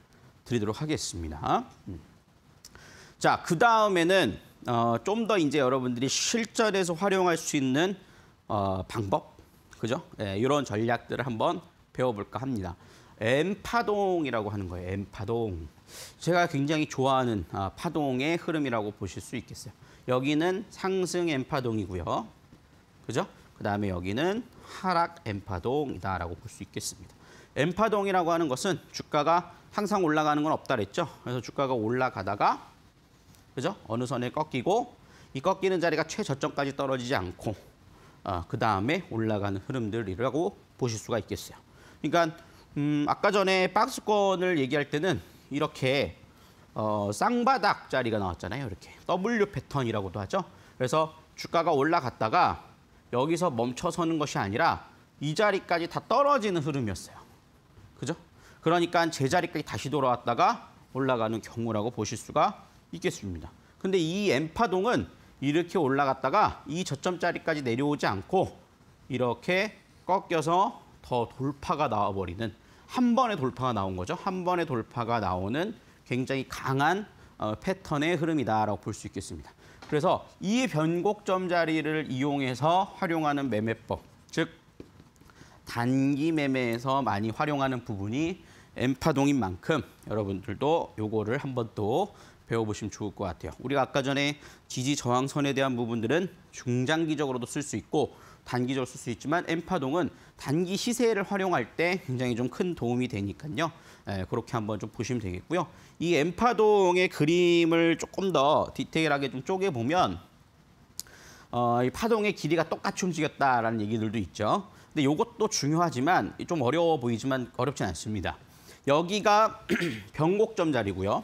드리도록 하겠습니다. 음. 자, 그 다음에는 어, 좀더 이제 여러분들이 실전에서 활용할 수 있는 어, 방법, 그죠? 예, 이런 전략들을 한번 배워볼까 합니다. 엠파동이라고 하는 거예요. 엠파동. 제가 굉장히 좋아하는 아, 파동의 흐름이라고 보실 수 있겠어요. 여기는 상승 엠파동이고요. 그죠? 그 다음에 여기는 하락 엠파동이다라고 볼 수 있겠습니다. 엠파동이라고 하는 것은 주가가 항상 올라가는 건 없다 그랬죠. 그래서 주가가 올라가다가 그죠? 어느 선에 꺾이고 이 꺾이는 자리가 최저점까지 떨어지지 않고 아, 그 다음에 올라가는 흐름들이라고 보실 수가 있겠어요. 그러니까 음, 아까 전에 박스권을 얘기할 때는 이렇게 어, 쌍바닥 자리가 나왔잖아요. 이렇게 W 패턴이라고도 하죠. 그래서 주가가 올라갔다가 여기서 멈춰서는 것이 아니라 이 자리까지 다 떨어지는 흐름이었어요. 그죠? 그러니까 제 자리까지 다시 돌아왔다가 올라가는 경우라고 보실 수가 있겠습니다. 근데 이 엠파동은 이렇게 올라갔다가 이저점자리까지 내려오지 않고 이렇게 꺾여서 더 돌파가 나와버리는 한 번의 돌파가 나온 거죠. 한 번의 돌파가 나오는 굉장히 강한 어, 패턴의 흐름이다라고 볼 수 있겠습니다. 그래서 이 변곡점 자리를 이용해서 활용하는 매매법, 즉 단기 매매에서 많이 활용하는 부분이 엠파동인 만큼 여러분들도 요거를 한 번 또 배워보시면 좋을 것 같아요. 우리가 아까 전에 지지 저항선에 대한 부분들은 중장기적으로도 쓸 수 있고 단기적으로 쓸 수 있지만 엠파동은 단기 시세를 활용할 때 굉장히 좀 큰 도움이 되니까요. 예, 그렇게 한번 좀 보시면 되겠고요. 이 엠파동의 그림을 조금 더 디테일하게 좀 쪼개보면 어, 이 파동의 길이가 똑같이 움직였다라는 얘기들도 있죠. 근데 이것도 중요하지만 좀 어려워 보이지만 어렵진 않습니다. 여기가 변곡점 자리고요.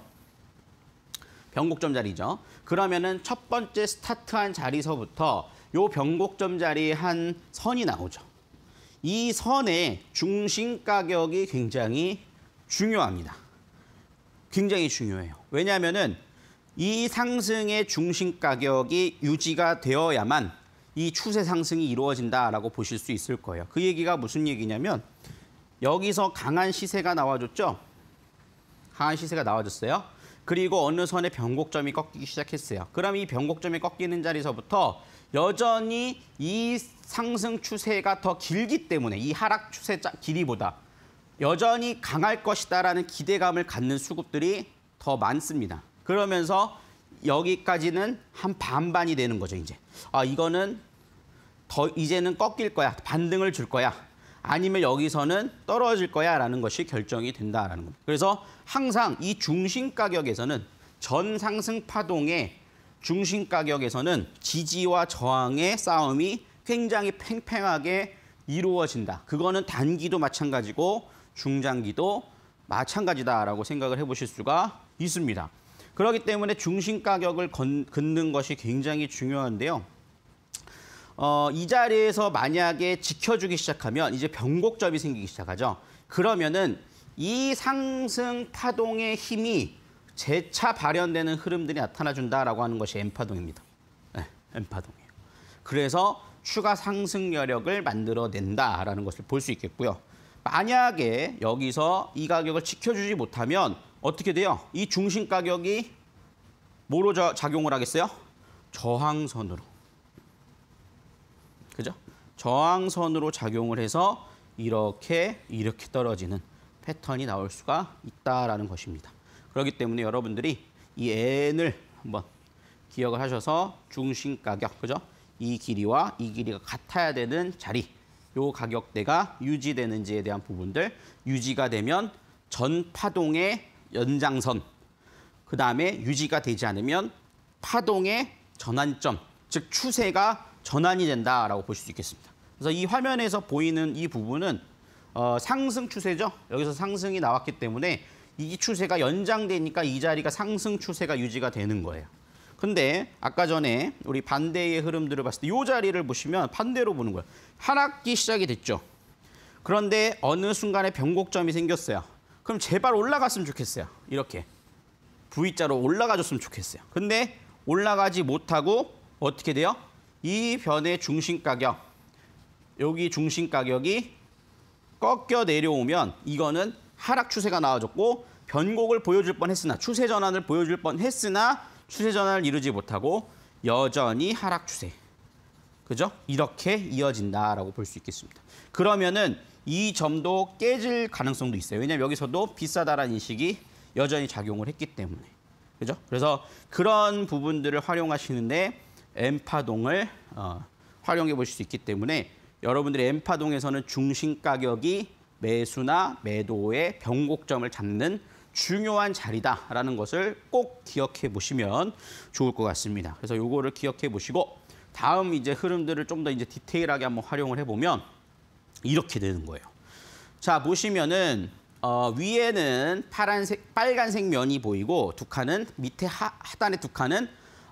변곡점 자리죠. 그러면은 첫 번째 스타트한 자리서부터 요 변곡점 자리 한 선이 나오죠. 이 선의 중심 가격이 굉장히 중요합니다. 굉장히 중요해요. 왜냐하면은 이 상승의 중심 가격이 유지가 되어야만 이 추세 상승이 이루어진다라고 보실 수 있을 거예요. 그 얘기가 무슨 얘기냐면 여기서 강한 시세가 나와줬죠. 강한 시세가 나와줬어요. 그리고 어느 선에 변곡점이 꺾이기 시작했어요. 그럼 이 변곡점이 꺾이는 자리서부터 여전히 이 상승 추세가 더 길기 때문에 이 하락 추세 길이보다 여전히 강할 것이다라는 기대감을 갖는 수급들이 더 많습니다. 그러면서 여기까지는 한 반반이 되는 거죠, 이제. 아, 이거는 더 이제는 꺾일 거야. 반등을 줄 거야. 아니면 여기서는 떨어질 거야라는 것이 결정이 된다라는 겁니다. 그래서 항상 이 중심 가격에서는 전 상승 파동의 중심 가격에서는 지지와 저항의 싸움이 굉장히 팽팽하게 이루어진다. 그거는 단기도 마찬가지고 중장기도 마찬가지다라고 생각을 해보실 수가 있습니다. 그렇기 때문에 중심 가격을 긋는 것이 굉장히 중요한데요. 어, 이 자리에서 만약에 지켜주기 시작하면 이제 변곡점이 생기기 시작하죠. 그러면은 이 상승 파동의 힘이 재차 발현되는 흐름들이 나타나준다라고 하는 것이 엠파동입니다 네, M파동이에요. 그래서 추가 상승 여력을 만들어낸다라는 것을 볼 수 있겠고요. 만약에 여기서 이 가격을 지켜주지 못하면 어떻게 돼요? 이 중심 가격이 뭐로 작용을 하겠어요? 저항선으로. 저항선으로 작용을 해서 이렇게 이렇게 떨어지는 패턴이 나올 수가 있다라는 것입니다. 그렇기 때문에 여러분들이 이 n을 한번 기억을 하셔서 중심 가격, 그죠? 이 길이와 이 길이가 같아야 되는 자리, 요 가격대가 유지되는지에 대한 부분들, 유지가 되면 전 파동의 연장선, 그 다음에 유지가 되지 않으면 파동의 전환점, 즉 추세가 전환이 된다라고 보실 수 있겠습니다. 그래서 이 화면에서 보이는 이 부분은 어, 상승 추세죠. 여기서 상승이 나왔기 때문에 이 추세가 연장되니까 이 자리가 상승 추세가 유지가 되는 거예요. 근데 아까 전에 우리 반대의 흐름들을 봤을 때 이 자리를 보시면 반대로 보는 거예요. 하락기 시작이 됐죠. 그런데 어느 순간에 변곡점이 생겼어요. 그럼 제발 올라갔으면 좋겠어요. 이렇게 V자로 올라가줬으면 좋겠어요. 근데 올라가지 못하고 어떻게 돼요? 이 변의 중심 가격, 여기 중심 가격이 꺾여 내려오면 이거는 하락 추세가 나와줬고 변곡을 보여줄 뻔했으나 추세 전환을 보여줄 뻔했으나 추세 전환을 이루지 못하고 여전히 하락 추세. 그죠? 이렇게 이어진다라고 볼 수 있겠습니다. 그러면은 이 점도 깨질 가능성도 있어요. 왜냐면 여기서도 비싸다라는 인식이 여전히 작용을 했기 때문에. 그죠? 그래서 그런 부분들을 활용하시는데 엠파동을 어, 활용해 보실 수 있기 때문에 여러분들이 엠파동에서는 중심 가격이 매수나 매도의 변곡점을 잡는 중요한 자리다라는 것을 꼭 기억해 보시면 좋을 것 같습니다. 그래서 요거를 기억해 보시고 다음 이제 흐름들을 좀 더 이제 디테일하게 한번 활용을 해보면 이렇게 되는 거예요. 자 보시면은 어, 위에는 파란색 빨간색 면이 보이고 두 칸은 밑에 하, 하단의 두 칸은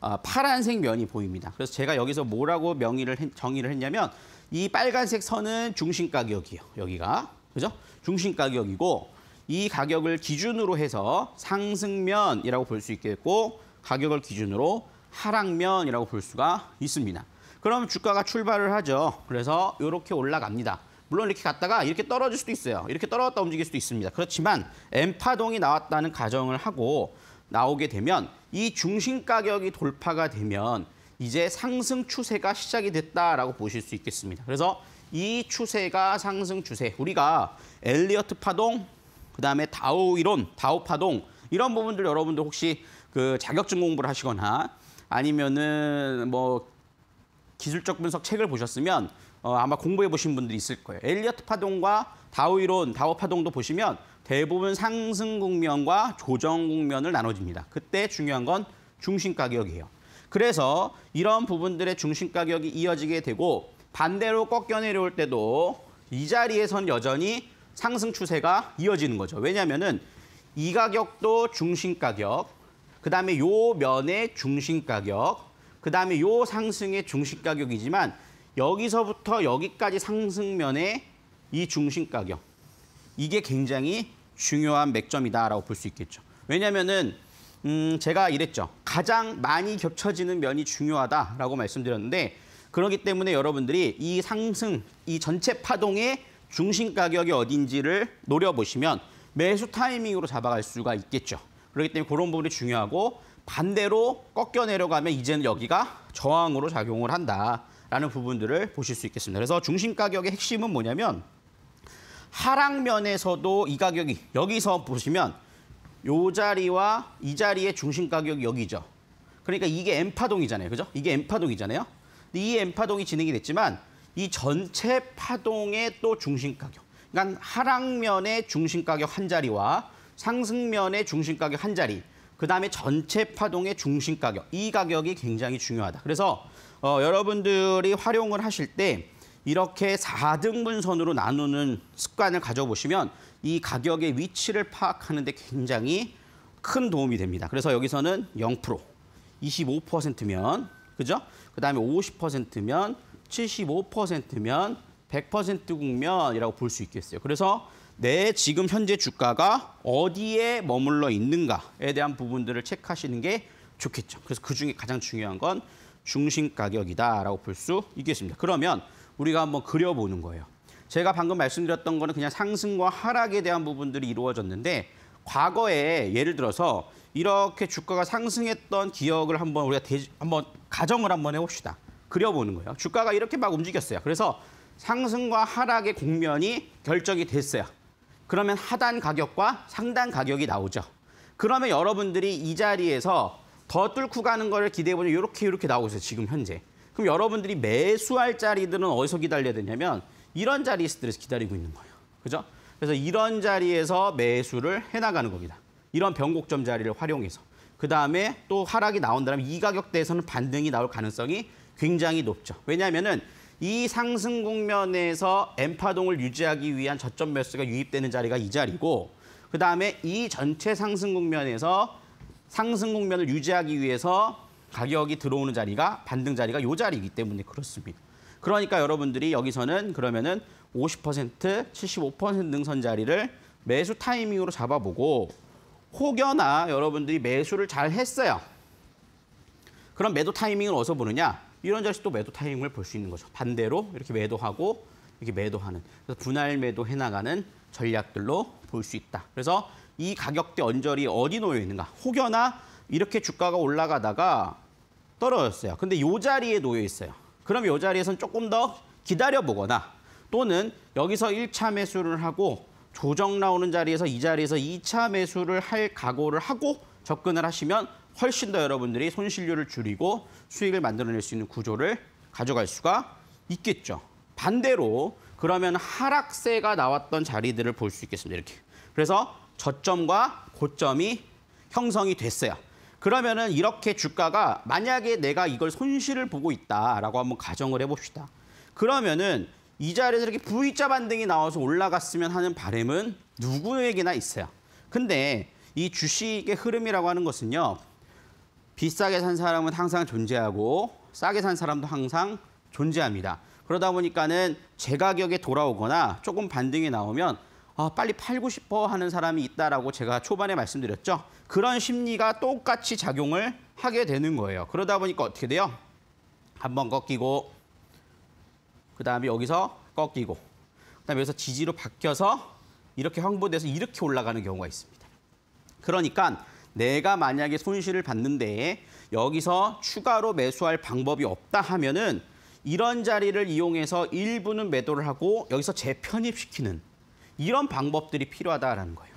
어, 파란색 면이 보입니다. 그래서 제가 여기서 뭐라고 명의를 했, 정의를 했냐면 이 빨간색 선은 중심 가격이에요. 여기가 그죠? 중심 가격이고 이 가격을 기준으로 해서 상승면이라고 볼 수 있겠고 가격을 기준으로 하락면이라고 볼 수가 있습니다. 그럼 주가가 출발을 하죠. 그래서 이렇게 올라갑니다. 물론 이렇게 갔다가 이렇게 떨어질 수도 있어요. 이렇게 떨어졌다 움직일 수도 있습니다. 그렇지만 엠파동이 나왔다는 가정을 하고 나오게 되면 이 중심 가격이 돌파가 되면 이제 상승 추세가 시작이 됐다라고 보실 수 있겠습니다. 그래서 이 추세가 상승 추세. 우리가 엘리어트 파동, 그다음에 다우 이론, 다우 파동 이런 부분들 여러분들 혹시 그 자격증 공부를 하시거나 아니면은 뭐 기술적 분석 책을 보셨으면 어, 아마 공부해 보신 분들이 있을 거예요. 엘리어트 파동과 다우 이론, 다우 파동도 보시면 대부분 상승 국면과 조정 국면을 나눠집니다. 그때 중요한 건 중심 가격이에요. 그래서 이런 부분들의 중심 가격이 이어지게 되고 반대로 꺾여 내려올 때도 이 자리에선 여전히 상승 추세가 이어지는 거죠. 왜냐하면은 이 가격도 중심 가격, 그 다음에 요 면의 중심 가격, 그 다음에 요 상승의 중심 가격이지만 여기서부터 여기까지 상승면의 이 중심 가격 이게 굉장히 중요한 맥점이다라고 볼 수 있겠죠. 왜냐면은 음, 제가 이랬죠. 가장 많이 겹쳐지는 면이 중요하다라고 말씀드렸는데 그렇기 때문에 여러분들이 이 상승, 이 전체 파동의 중심 가격이 어딘지를 노려보시면 매수 타이밍으로 잡아갈 수가 있겠죠. 그렇기 때문에 그런 부분이 중요하고 반대로 꺾여 내려가면 이제는 여기가 저항으로 작용을 한다라는 부분들을 보실 수 있겠습니다. 그래서 중심 가격의 핵심은 뭐냐면 하락면에서도 이 가격이 여기서 보시면 이 자리와 이 자리의 중심 가격이 여기죠. 그러니까 이게 엠파동이잖아요. 그죠? 이게 엠파동이잖아요. 이 엠파동이 진행이 됐지만 이 전체 파동의 또 중심 가격. 그러니까 하락면의 중심 가격 한 자리와 상승면의 중심 가격 한 자리. 그다음에 전체 파동의 중심 가격. 이 가격이 굉장히 중요하다. 그래서 어, 여러분들이 활용을 하실 때 이렇게 4등분선으로 나누는 습관을 가져보시면 이 가격의 위치를 파악하는 데 굉장히 큰 도움이 됩니다. 그래서 여기서는 0%, 25%면 그죠? 그다음에 50%면 75%면 100% 국면이라고 볼 수 있겠어요. 그래서 내 지금 현재 주가가 어디에 머물러 있는가에 대한 부분들을 체크하시는 게 좋겠죠. 그래서 그중에 가장 중요한 건 중심 가격이다라고 볼 수 있겠습니다. 그러면 우리가 한번 그려보는 거예요. 제가 방금 말씀드렸던 거는 그냥 상승과 하락에 대한 부분들이 이루어졌는데 과거에 예를 들어서 이렇게 주가가 상승했던 기억을 한번 우리가 대, 한번 가정을 한번 해봅시다. 그려보는 거예요. 주가가 이렇게 막 움직였어요. 그래서 상승과 하락의 공면이 결정이 됐어요. 그러면 하단 가격과 상단 가격이 나오죠. 그러면 여러분들이 이 자리에서 더 뚫고 가는 거를 기대해보면 이렇게 이렇게 나오고 있어요. 지금 현재. 그럼 여러분들이 매수할 자리들은 어디서 기다려야 되냐면 이런 자리에서 기다리고 있는 거예요. 그죠? 그래서 이런 자리에서 매수를 해나가는 겁니다. 이런 변곡점 자리를 활용해서. 그다음에 또 하락이 나온다면 이 가격대에서는 반등이 나올 가능성이 굉장히 높죠. 왜냐하면 이 상승 국면에서 엠파동을 유지하기 위한 저점 매수가 유입되는 자리가 이 자리고 그다음에 이 전체 상승 국면에서 상승 국면을 유지하기 위해서 가격이 들어오는 자리가 반등 자리가 요 자리이기 때문에 그렇습니다. 그러니까 여러분들이 여기서는 그러면은 50% 75% 능선 자리를 매수 타이밍으로 잡아보고 혹여나 여러분들이 매수를 잘 했어요. 그럼 매도 타이밍을 어디서 보느냐? 이런 자식 또 매도 타이밍을 볼 수 있는 거죠. 반대로 이렇게 매도하고 이렇게 매도하는 그래서 분할 매도 해나가는 전략들로 볼 수 있다. 그래서 이 가격대 언저리 어디 놓여 있는가? 혹여나 이렇게 주가가 올라가다가 떨어졌어요. 근데 이 자리에 놓여 있어요. 그럼 이 자리에선 조금 더 기다려보거나 또는 여기서 1차 매수를 하고 조정 나오는 자리에서 이 자리에서 2차 매수를 할 각오를 하고 접근을 하시면 훨씬 더 여러분들이 손실률을 줄이고 수익을 만들어낼 수 있는 구조를 가져갈 수가 있겠죠. 반대로 그러면 하락세가 나왔던 자리들을 볼 수 있겠습니다. 이렇게. 그래서 저점과 고점이 형성이 됐어요. 그러면은 이렇게 주가가 만약에 내가 이걸 손실을 보고 있다라고 한번 가정을 해봅시다. 그러면은 이 자리에서 이렇게 V자 반등이 나와서 올라갔으면 하는 바램은 누구에게나 있어요. 근데 이 주식의 흐름이라고 하는 것은요. 비싸게 산 사람은 항상 존재하고 싸게 산 사람도 항상 존재합니다. 그러다 보니까는 제 가격에 돌아오거나 조금 반등이 나오면 아, 빨리 팔고 싶어 하는 사람이 있다라고 제가 초반에 말씀드렸죠. 그런 심리가 똑같이 작용을 하게 되는 거예요. 그러다 보니까 어떻게 돼요? 한 번 꺾이고 그다음에 여기서 꺾이고 그다음에 여기서 지지로 바뀌어서 이렇게 황보돼서 이렇게 올라가는 경우가 있습니다. 그러니까 내가 만약에 손실을 봤는데 여기서 추가로 매수할 방법이 없다 하면은 이런 자리를 이용해서 일부는 매도를 하고 여기서 재편입시키는 이런 방법들이 필요하다라는 거예요.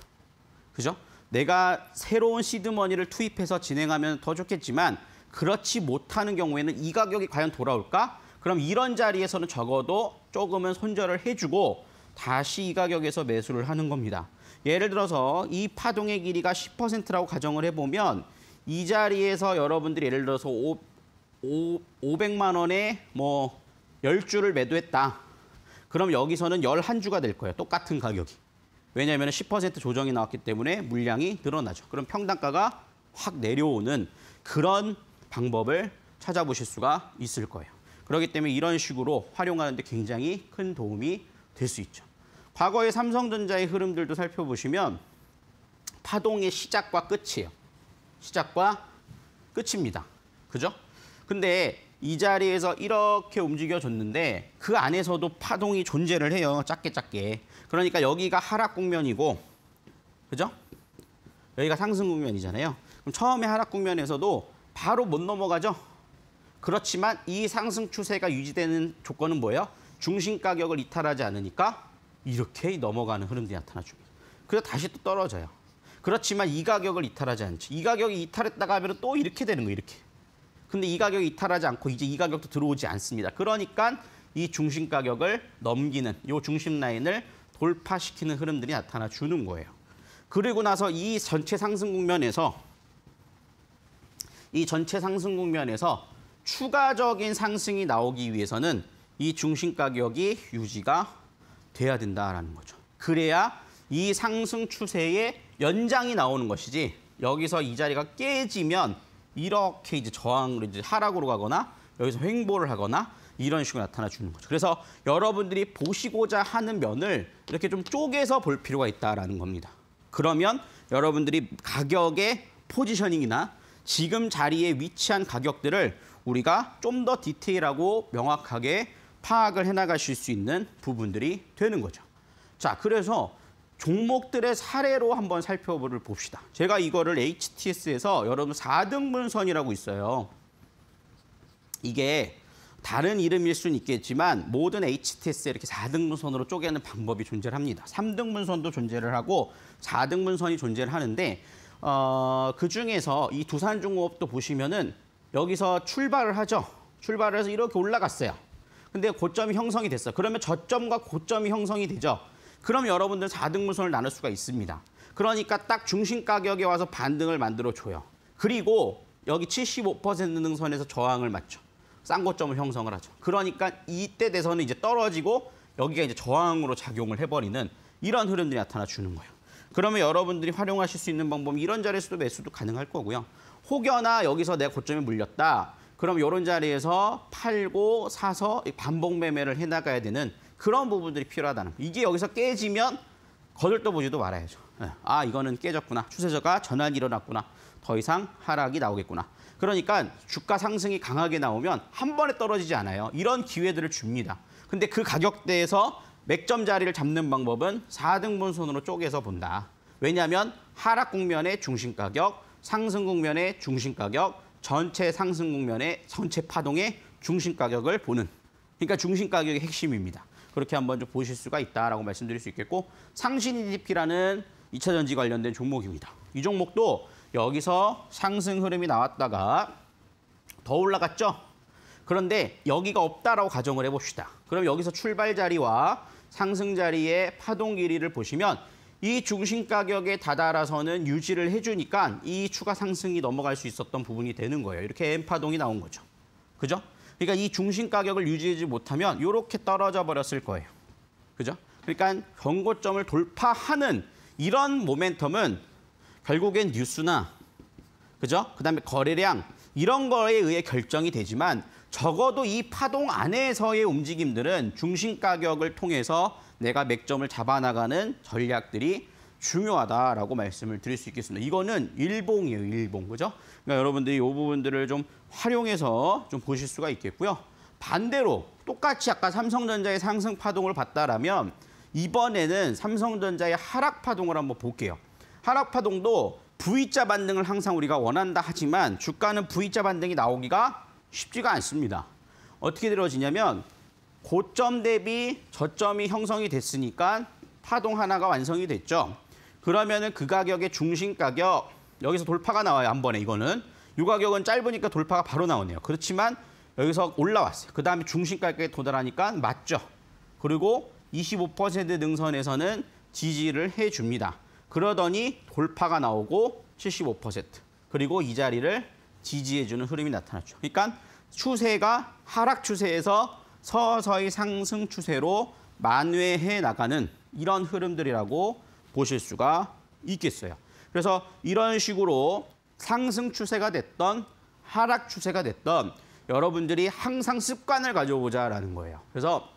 그죠? 내가 새로운 시드머니를 투입해서 진행하면 더 좋겠지만 그렇지 못하는 경우에는 이 가격이 과연 돌아올까? 그럼 이런 자리에서는 적어도 조금은 손절을 해주고 다시 이 가격에서 매수를 하는 겁니다. 예를 들어서 이 파동의 길이가 10%라고 가정을 해보면 이 자리에서 여러분들이 예를 들어서 5, 5, 500만 원에 뭐 10주를 매도했다. 그럼 여기서는 11주가 될 거예요. 똑같은 가격이. 왜냐하면 10% 조정이 나왔기 때문에 물량이 늘어나죠. 그럼 평단가가 확 내려오는 그런 방법을 찾아보실 수가 있을 거예요. 그렇기 때문에 이런 식으로 활용하는 데 굉장히 큰 도움이 될 수 있죠. 과거의 삼성전자의 흐름들도 살펴보시면 파동의 시작과 끝이에요. 시작과 끝입니다. 그죠? 근데 이 자리에서 이렇게 움직여줬는데 그 안에서도 파동이 존재를 해요. 작게 작게. 그러니까 여기가 하락 국면이고 그죠? 여기가 상승 국면이잖아요. 그럼 처음에 하락 국면에서도 바로 못 넘어가죠? 그렇지만 이 상승 추세가 유지되는 조건은 뭐예요? 중심 가격을 이탈하지 않으니까 이렇게 넘어가는 흐름들이 나타나줍니다. 그래서 다시 또 떨어져요. 그렇지만 이 가격을 이탈하지 않죠. 이 가격이 이탈했다가 하면 또 이렇게 되는 거예요. 이렇게. 근데 이 가격이 이탈하지 않고 이제 이 가격도 들어오지 않습니다. 그러니까 이 중심 가격을 넘기는 이 중심 라인을 돌파시키는 흐름들이 나타나 주는 거예요. 그리고 나서 이 전체 상승 국면에서 이 전체 상승 국면에서 추가적인 상승이 나오기 위해서는 이 중심 가격이 유지가 돼야 된다라는 거죠. 그래야 이 상승 추세의 연장이 나오는 것이지 여기서 이 자리가 깨지면 이렇게 이제 저항으로 이제 하락으로 가거나 여기서 횡보를 하거나 이런 식으로 나타나 주는 거죠. 그래서 여러분들이 보시고자 하는 면을 이렇게 좀 쪼개서 볼 필요가 있다라는 겁니다. 그러면 여러분들이 가격의 포지셔닝이나 지금 자리에 위치한 가격들을 우리가 좀 더 디테일하고 명확하게 파악을 해나가실 수 있는 부분들이 되는 거죠. 자, 그래서 종목들의 사례로 한번 살펴보를 봅시다. 제가 이거를 HTS에서 여러분 4등분선이라고 있어요. 이게 다른 이름일 수는 있겠지만 모든 h t s 이렇게 4등분선으로 쪼개는 방법이 존재합니다. 3등분선도 존재를 하고 4등분선이 존재를 하는데 어, 그중에서 이 두산중공업도 보시면은 여기서 출발을 하죠. 출발을 해서 이렇게 올라갔어요. 근데 고점이 형성이 됐어. 그러면 저점과 고점이 형성이 되죠. 그럼 여러분들 4등분선을 나눌 수가 있습니다. 그러니까 딱 중심 가격에 와서 반등을 만들어줘요. 그리고 여기 75% 능선에서 저항을 맞죠. 쌍고점을 형성을 하죠. 그러니까 이때 돼서는 이제 떨어지고 여기가 이제 저항으로 작용을 해버리는 이런 흐름들이 나타나 주는 거예요. 그러면 여러분들이 활용하실 수 있는 방법은 이런 자리에서도 매수도 가능할 거고요. 혹여나 여기서 내 고점에 물렸다. 그럼 이런 자리에서 팔고 사서 반복 매매를 해나가야 되는 그런 부분들이 필요하다는 거. 이게 여기서 깨지면 거들떠보지도 말아야죠. 예. 아 이거는 깨졌구나. 추세저가 전환이 일어났구나. 더 이상 하락이 나오겠구나. 그러니까 주가 상승이 강하게 나오면 한 번에 떨어지지 않아요. 이런 기회들을 줍니다. 근데 그 가격대에서 맥점 자리를 잡는 방법은 4등분선으로 쪼개서 본다. 왜냐하면 하락 국면의 중심 가격, 상승 국면의 중심 가격, 전체 상승 국면의 전체 파동의 중심 가격을 보는. 그러니까 중심 가격이 핵심입니다. 그렇게 한번 좀 보실 수가 있다라고 말씀드릴 수 있겠고 상신이디피라는 2차 전지 관련된 종목입니다. 이 종목도 여기서 상승 흐름이 나왔다가 더 올라갔죠? 그런데 여기가 없다라고 가정을 해봅시다. 그럼 여기서 출발 자리와 상승 자리의 파동 길이를 보시면 이 중심 가격에 다다라서는 유지를 해주니까 이 추가 상승이 넘어갈 수 있었던 부분이 되는 거예요. 이렇게 M파동이 나온 거죠. 그죠? 그러니까 이 중심 가격을 유지하지 못하면 이렇게 떨어져 버렸을 거예요. 그죠? 그러니까 경고점을 돌파하는 이런 모멘텀은 결국엔 뉴스나 그죠? 그다음에 거래량 이런 거에 의해 결정이 되지만 적어도 이 파동 안에서의 움직임들은 중심 가격을 통해서 내가 맥점을 잡아나가는 전략들이 중요하다라고 말씀을 드릴 수 있겠습니다. 이거는 일봉이에요, 일봉. 그죠? 그러니까 여러분들이 이 부분들을 좀 활용해서 좀 보실 수가 있겠고요. 반대로 똑같이 아까 삼성전자의 상승 파동을 봤다라면 이번에는 삼성전자의 하락 파동을 한번 볼게요. 하락 파동도 V자 반등을 항상 우리가 원한다 하지만 주가는 V자 반등이 나오기가 쉽지가 않습니다. 어떻게 들어지냐면 고점 대비 저점이 형성이 됐으니까 파동 하나가 완성이 됐죠. 그러면은 그 가격의 중심 가격 여기서 돌파가 나와요 한 번에 이거는 이 가격은 짧으니까 돌파가 바로 나오네요. 그렇지만 여기서 올라왔어요. 그 다음에 중심 가격에 도달하니까 맞죠. 그리고 25% 능선에서는 지지를 해줍니다. 그러더니 돌파가 나오고 75% 그리고 이 자리를 지지해주는 흐름이 나타났죠. 그러니까 추세가 하락 추세에서 서서히 상승 추세로 만회해 나가는 이런 흐름들이라고 보실 수가 있겠어요. 그래서 이런 식으로 상승 추세가 됐던 하락 추세가 됐던 여러분들이 항상 습관을 가져보자라는 거예요. 그래서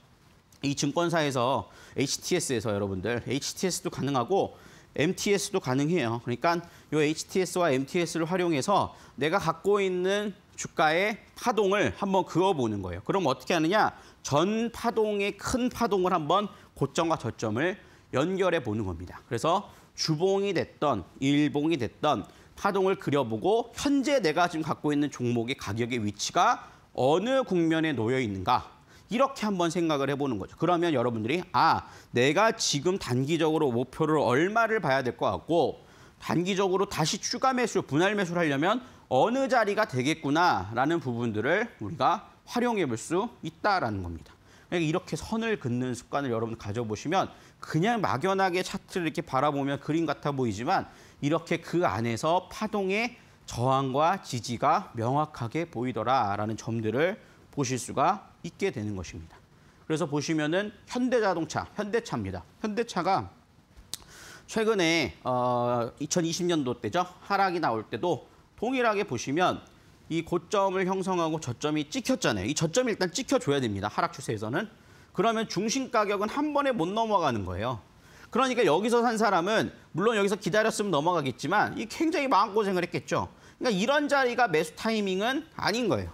이 증권사에서 HTS에서 여러분들 HTS도 가능하고 MTS도 가능해요. 그러니까 이 HTS와 MTS를 활용해서 내가 갖고 있는 주가의 파동을 한번 그어보는 거예요. 그럼 어떻게 하느냐? 전 파동의 큰 파동을 한번 고점과 저점을 연결해 보는 겁니다. 그래서 주봉이 됐던 일봉이 됐던 파동을 그려보고 현재 내가 지금 갖고 있는 종목의 가격의 위치가 어느 국면에 놓여 있는가 이렇게 한번 생각을 해보는 거죠. 그러면 여러분들이 아 내가 지금 단기적으로 목표를 얼마를 봐야 될 것 같고 단기적으로 다시 추가 매수, 분할 매수를 하려면 어느 자리가 되겠구나라는 부분들을 우리가 활용해 볼 수 있다라는 겁니다. 이렇게 선을 긋는 습관을 여러분 가져보시면 그냥 막연하게 차트를 이렇게 바라보면 그림 같아 보이지만 이렇게 그 안에서 파동의 저항과 지지가 명확하게 보이더라라는 점들을 보실 수가 있게 되는 것입니다. 그래서 보시면은 현대자동차, 현대차입니다. 현대차가 최근에 어, 2020년도 때죠. 하락이 나올 때도 동일하게 보시면 이 고점을 형성하고 저점이 찍혔잖아요. 이 저점이 일단 찍혀줘야 됩니다. 하락 추세에서는. 그러면 중심 가격은 한 번에 못 넘어가는 거예요. 그러니까 여기서 산 사람은 물론 여기서 기다렸으면 넘어가겠지만 이 굉장히 마음고생을 했겠죠. 그러니까 이런 자리가 매수 타이밍은 아닌 거예요.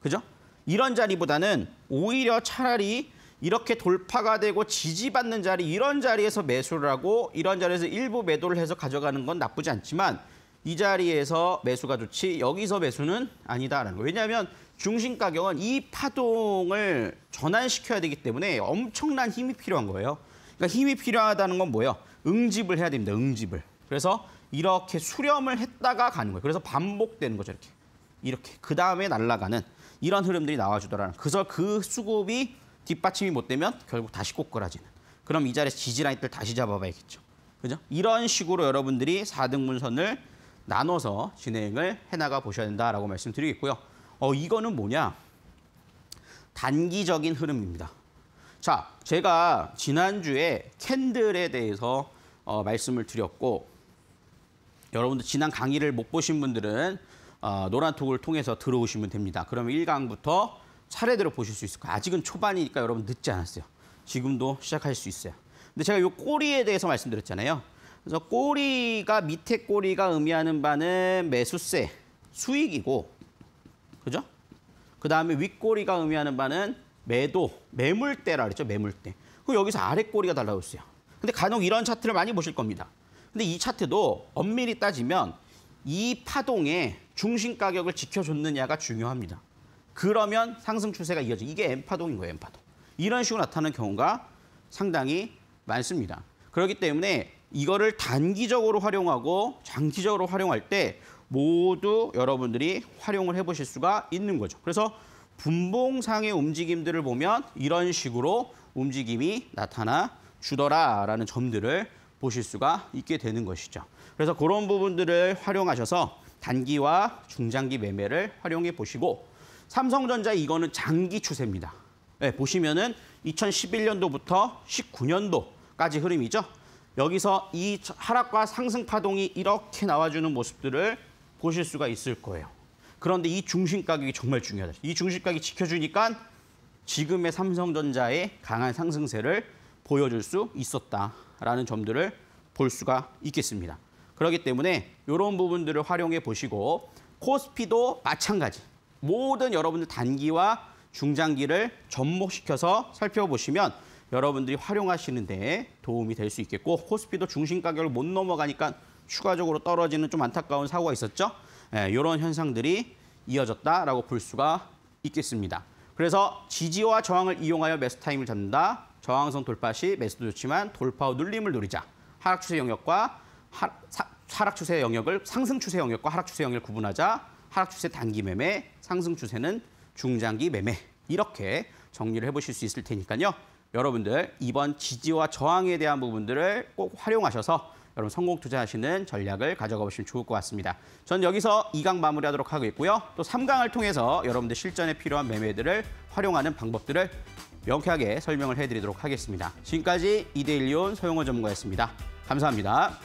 그죠? 이런 자리보다는 오히려 차라리 이렇게 돌파가 되고 지지받는 자리, 이런 자리에서 매수를 하고 이런 자리에서 일부 매도를 해서 가져가는 건 나쁘지 않지만 이 자리에서 매수가 좋지 여기서 매수는 아니다라는 거예요. 왜냐하면 중심 가격은 이 파동을 전환시켜야 되기 때문에 엄청난 힘이 필요한 거예요. 그러니까 힘이 필요하다는 건 뭐예요? 응집을 해야 됩니다. 응집을. 그래서 이렇게 수렴을 했다가 가는 거예요. 그래서 반복되는 거죠. 이렇게. 이렇게. 그 다음에 날아가는 이런 흐름들이 나와주더라는 그래서 그 수급이 뒷받침이 못 되면 결국 다시 꼬꾸라지는. 그럼 이 자리에서 지지라인들 다시 잡아봐야겠죠. 그죠? 이런 식으로 여러분들이 4등분선을 나눠서 진행을 해나가 보셔야 된다라고 말씀드리겠고요. 어, 이거는 뭐냐? 단기적인 흐름입니다. 자, 제가 지난주에 캔들에 대해서 어, 말씀을 드렸고 여러분들 지난 강의를 못 보신 분들은 어, 노란톡을 통해서 들어오시면 됩니다. 그러면 1강부터 차례대로 보실 수 있을 거예요. 아직은 초반이니까 여러분 늦지 않았어요. 지금도 시작할 수 있어요. 근데 제가 이 꼬리에 대해서 말씀드렸잖아요. 그래서 꼬리가 밑에 꼬리가 의미하는 바는 매수세, 수익이고, 그죠? 그 다음에 윗꼬리가 의미하는 바는 매도, 매물대라 그랬죠, 매물대. 그리고 여기서 아래꼬리가 달라고 했어요. 근데 간혹 이런 차트를 많이 보실 겁니다. 근데 이 차트도 엄밀히 따지면 이 파동의 중심 가격을 지켜줬느냐가 중요합니다. 그러면 상승 추세가 이어져. 이게 엠파동인 거예요, 엠파동 이런 식으로 나타나는 경우가 상당히 많습니다. 그렇기 때문에 이거를 단기적으로 활용하고 장기적으로 활용할 때 모두 여러분들이 활용을 해보실 수가 있는 거죠. 그래서 분봉상의 움직임들을 보면 이런 식으로 움직임이 나타나 주더라라는 점들을 보실 수가 있게 되는 것이죠. 그래서 그런 부분들을 활용하셔서 단기와 중장기 매매를 활용해 보시고 삼성전자 이거는 장기 추세입니다. 네, 보시면은 2011년도부터 19년도까지 흐름이죠. 여기서 이 하락과 상승 파동이 이렇게 나와주는 모습들을 보실 수가 있을 거예요. 그런데 이 중심 가격이 정말 중요하죠. 이 중심 가격이 지켜주니까 지금의 삼성전자의 강한 상승세를 보여줄 수 있었다라는 점들을 볼 수가 있겠습니다. 그렇기 때문에 이런 부분들을 활용해 보시고 코스피도 마찬가지. 모든 여러분들 단기와 중장기를 접목시켜서 살펴보시면 여러분들이 활용하시는 데 도움이 될 수 있겠고 코스피도 중심 가격을 못 넘어가니까 추가적으로 떨어지는 좀 안타까운 사고가 있었죠. 예, 이런 현상들이 이어졌다라고 볼 수가 있겠습니다. 그래서 지지와 저항을 이용하여 매수 타임을 잡는다. 저항성 돌파 시 매수도 좋지만 돌파 후 눌림을 노리자. 하락 추세 영역과 하, 사, 하락 추세 영역을 상승 추세 영역과 하락 추세 영역을 구분하자. 하락 추세 단기 매매, 상승 추세는 중장기 매매. 이렇게 정리를 해보실 수 있을 테니까요. 여러분들 이번 지지와 저항에 대한 부분들을 꼭 활용하셔서 여러분 성공 투자하시는 전략을 가져가 보시면 좋을 것 같습니다. 전 여기서 2강 마무리하도록 하고 있고요. 또 3강을 통해서 여러분들 실전에 필요한 매매들을 활용하는 방법들을 명쾌하게 설명을 해드리도록 하겠습니다. 지금까지 이데일리온 서용호 전문가였습니다. 감사합니다.